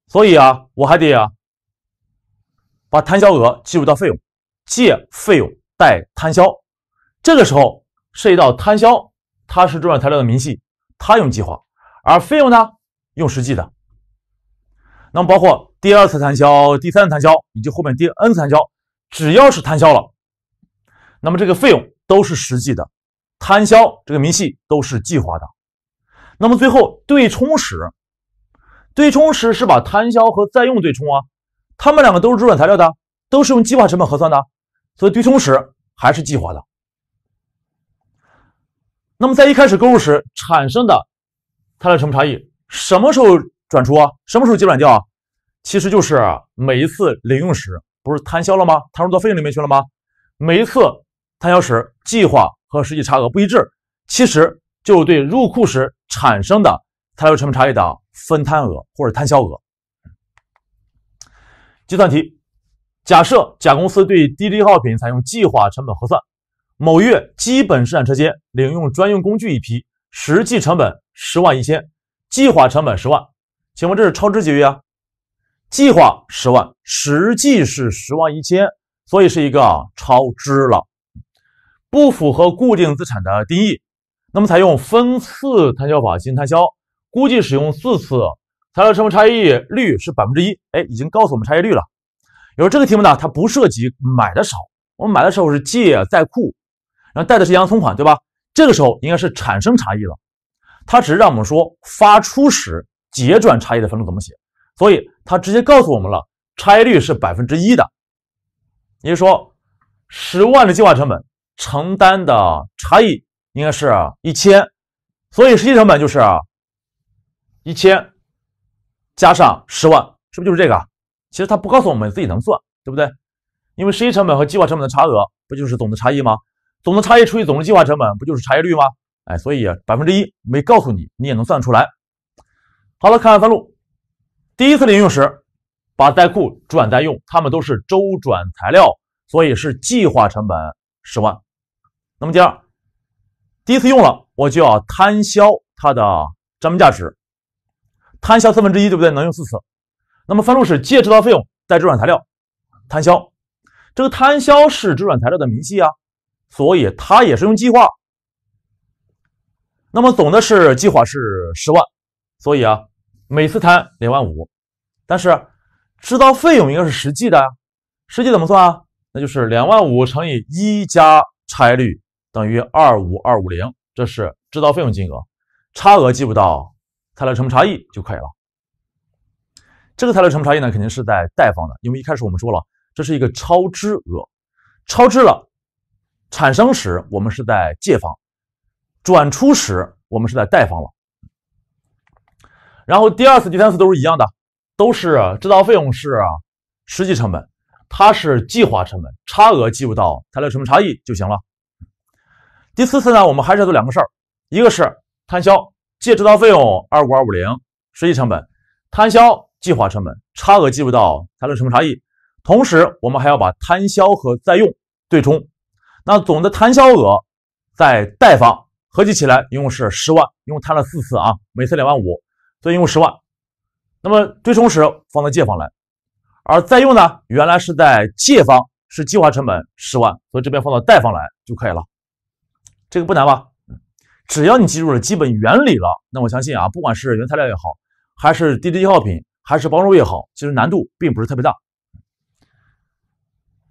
所以啊，我还得啊，把摊销额计入到费用，借费用，贷摊销。这个时候涉及到摊销，它是重要材料的明细，它用计划，而费用呢用实际的。那么包括第二次摊销、第三次摊销以及后面第 n 次摊销，只要是摊销了，那么这个费用都是实际的。摊销这个明细都是计划的，那么最后对冲时，对冲时是把摊销和再用对冲啊，他们两个都是周转材料的，都是用计划成本核算的，所以对冲时还是计划的。那么在一开始购入时产生的，它的什么差异？什么时候转出啊？什么时候结转掉啊？其实就是每一次领用时不是摊销了吗？摊入到费用里面去了吗？每一次摊销时计划。和实际差额不一致，其实就是对入库时产生的材料成本差异的分摊额或者摊销额。计算题：假设甲公司对滴滴耗品采用计划成本核算，某月基本生产车间领用专用工具一批，实际成本十万一千，计划成本十万，请问这是超支节约啊？计划十万，实际是十万一千，所以是一个超支了。不符合固定资产的定义，那么采用分次摊销法进行摊销，估计使用四次，材料成本差异率是百分之一。哎，已经告诉我们差异率了。有这个题目呢，它不涉及买的少，我们买的时候是借在库，然后贷的是银行存款，对吧？这个时候应该是产生差异了。它只是让我们说发出时结转差异的分录怎么写，所以它直接告诉我们了差异率是百分之一的，也就说十万的计划成本。承担的差异应该是一千，所以实际成本就是一千加上十万，是不是就是这个？其实他不告诉我们，自己能算，对不对？因为实际成本和计划成本的差额不就是总的差异吗？总的差异除以总的计划成本不就是差异率吗？哎，所以百分之一没告诉你，你也能算出来。好了，看思路，第一次领用时把在库转在用，它们都是周转材料，所以是计划成本十万。那么第二，第一次用了我就要摊销它的账面价值，摊销四分之一，对不对？能用四次。那么分录是借制造费用，贷周转材料摊销。这个摊销是周转材料的明细啊，所以它也是用计划。那么总的是计划是十万，所以啊每次摊两万五。但是制造费用应该是实际的呀，实际怎么算啊？那就是两万五乘以一加差率。等于二五二五零，这是制造费用金额，差额记不到材料成本差异就可以了。这个材料成本差异呢，肯定是在贷方的，因为一开始我们说了，这是一个超支额，超支了，产生时我们是在借方，转出时我们是在贷方了。然后第二次、第三次都是一样的，都是制造费用是实际成本，它是计划成本，差额计入到材料成本差异就行了。第四次呢，我们还是要做两个事儿，一个是摊销借制造费用二五二五零，实际成本摊销计划成本差额计入到材料成本差异。同时，我们还要把摊销和在用对冲，那总的摊销额在贷方合计起来一共是十万，一共摊了四次啊，每次两万五，所以一共十万。那么对冲时放到借方来，而在用呢，原来是在借方是计划成本十万，所以这边放到贷方来就可以了。这个不难吧？只要你记住了基本原理了，那我相信啊，不管是原材料也好，还是低值易耗品，还是包装也好，其实难度并不是特别大。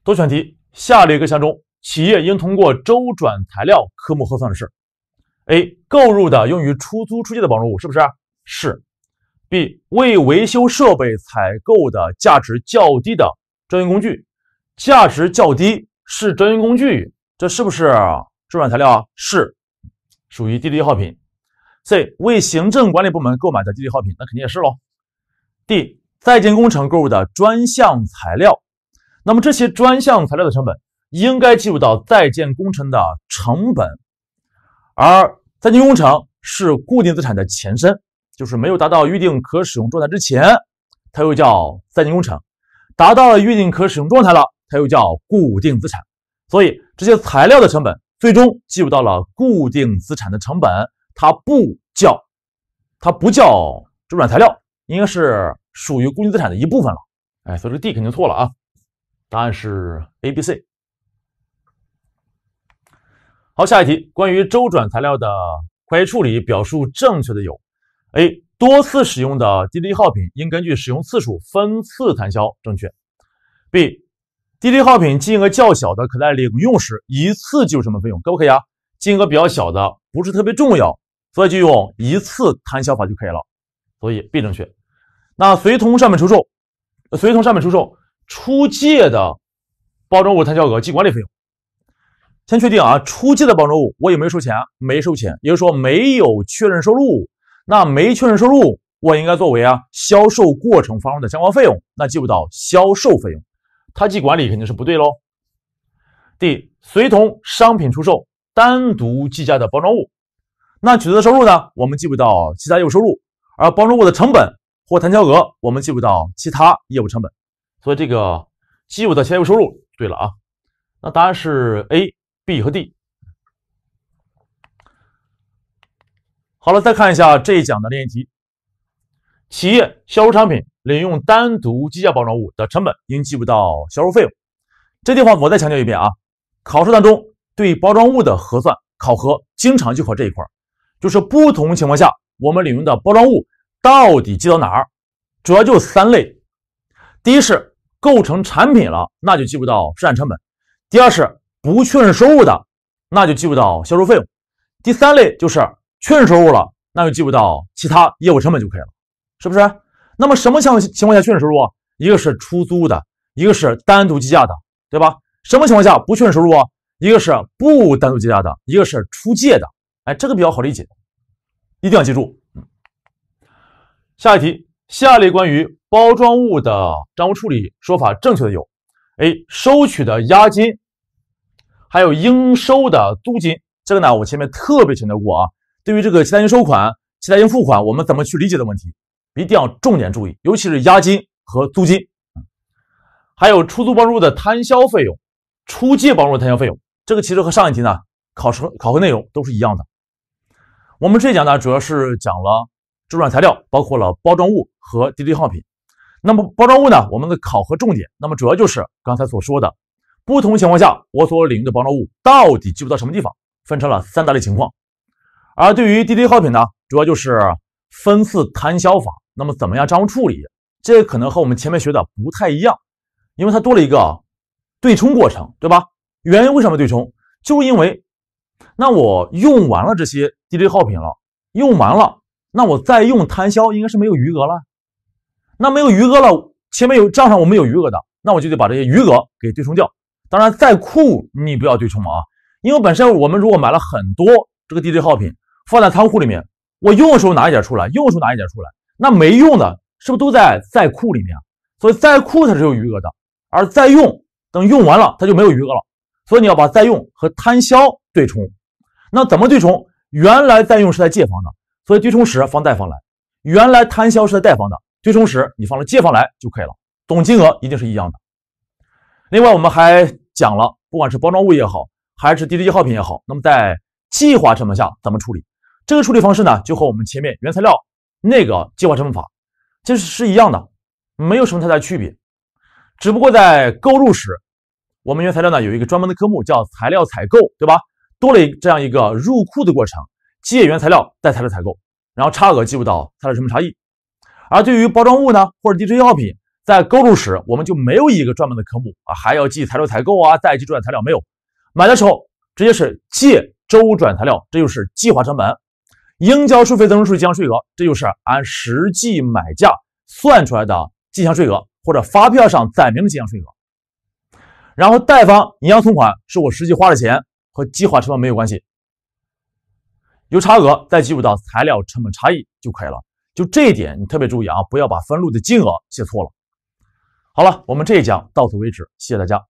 多选题：下列各项中，企业应通过“周转材料”科目核算的是？A. 购入的用于出租出借的包装物，是不是？是。B. 为维修设备采购的价值较低的专用工具，价值较低是专用工具，这是不是？周转材料是属于低值耗品。C 为行政管理部门购买的低值耗品，那肯定也是喽。D 在建工程购入的专项材料，那么这些专项材料的成本应该计入到在建工程的成本。而在建工程是固定资产的前身，就是没有达到预定可使用状态之前，它又叫在建工程；达到了预定可使用状态了，它又叫固定资产。所以这些材料的成本。最终计入到了固定资产的成本，它不叫，它不叫周转材料，应该是属于固定资产的一部分了。哎，所以说 D 肯定错了啊，答案是 A、B、C。好，下一题，关于周转材料的会计处理，表述正确的有：A，多次使用的低利耗品应根据使用次数分次摊销，正确；B。低滴耗品金额较小的，可在领用时一次就什么费用，可不可以啊？金额比较小的，不是特别重要，所以就用一次摊销法就可以了。所以 B 正确。那随同商品出售，随同商品出售出借的包装物摊销额及管理费用，先确定啊，出借的包装物我也没收钱，没收钱，也就是说没有确认收入，那没确认收入，我应该作为啊销售过程发生的相关费用，那计入到销售费用。它计管理肯定是不对喽。D 随同商品出售、单独计价的包装物，那取得的收入呢，我们记入到其他业务收入，而包装物的成本或摊销额，我们记入到其他业务成本。所以这个既有的其他业务收入对了啊，那答案是 A、B 和 D。好了，再看一下这一讲的练习。题。企业销售商品。领用单独计价包装物的成本应计入到销售费用。这地方我再强调一遍啊，考试当中对包装物的核算考核，经常就考这一块儿，就是不同情况下我们领用的包装物到底记到哪儿，主要就三类：第一是构成产品了，那就记入到生产成本；第二是不确认收入的，那就记入到销售费用；第三类就是确认收入了，那就记入到其他业务成本就可以了，是不是？那么什么情情况下确认收入？啊？一个是出租的，一个是单独计价的，对吧？什么情况下不确认收入？啊？一个是不单独计价的，一个是出借的。哎，这个比较好理解，一定要记住。下一题，下列关于包装物的账务处理说法正确的有：A. 收取的押金，还有应收的租金。这个呢，我前面特别强调过啊，对于这个其他应收款、其他应付款，我们怎么去理解的问题。一定要重点注意，尤其是押金和租金，还有出租包物的摊销费用、出借包物摊销费用。这个其实和上一题呢，考试考核内容都是一样的。我们这一讲呢，主要是讲了周转材料，包括了包装物和滴滴耗品。那么包装物呢，我们的考核重点，那么主要就是刚才所说的，不同情况下我所领用的包装物到底记不到什么地方，分成了三大类情况。而对于滴滴耗品呢，主要就是分次摊销法。那么怎么样账务处理？这可能和我们前面学的不太一样，因为它多了一个对冲过程，对吧？原因为什么对冲？就因为那我用完了这些 DJ 耗品了，用完了，那我再用摊销应该是没有余额了。那没有余额了，前面有账上我们有余额的，那我就得把这些余额给对冲掉。当然，在库你不要对冲嘛啊，因为本身我们如果买了很多这个 DJ 耗品放在仓库里面，我用的时候拿一点出来，用的时候拿一点出来。那没用的是不是都在在库里面？所以在库它是有余额的，而在用等用完了它就没有余额了。所以你要把在用和摊销对冲。那怎么对冲？原来在用是在借方的，所以对冲时放贷方来；原来摊销是在贷方的，对冲时你放了借方来就可以了，总金额一定是一样的。另外我们还讲了，不管是包装物也好，还是低值易耗品也好，那么在计划成本下怎么处理？这个处理方式呢，就和我们前面原材料。那个计划成本法其实是一样的，没有什么太大区别，只不过在购入时，我们原材料呢有一个专门的科目叫材料采购，对吧？多了一这样一个入库的过程，借原材料，贷材料采购，然后差额记入到材料成本差异。而对于包装物呢或者低值易耗品，在购入时我们就没有一个专门的科目啊，还要记材料采购啊，再记周转材料没有，买的时候直接是借周转材料，这就是计划成本。应交税费增值税进项税额，这就是按实际买价算出来的进项税额，或者发票上载明的进项税额。然后贷方银行存款是我实际花的钱，和计划成本没有关系。有差额再计入到材料成本差异就可以了。就这一点你特别注意啊，不要把分录的金额写错了。好了，我们这一讲到此为止，谢谢大家。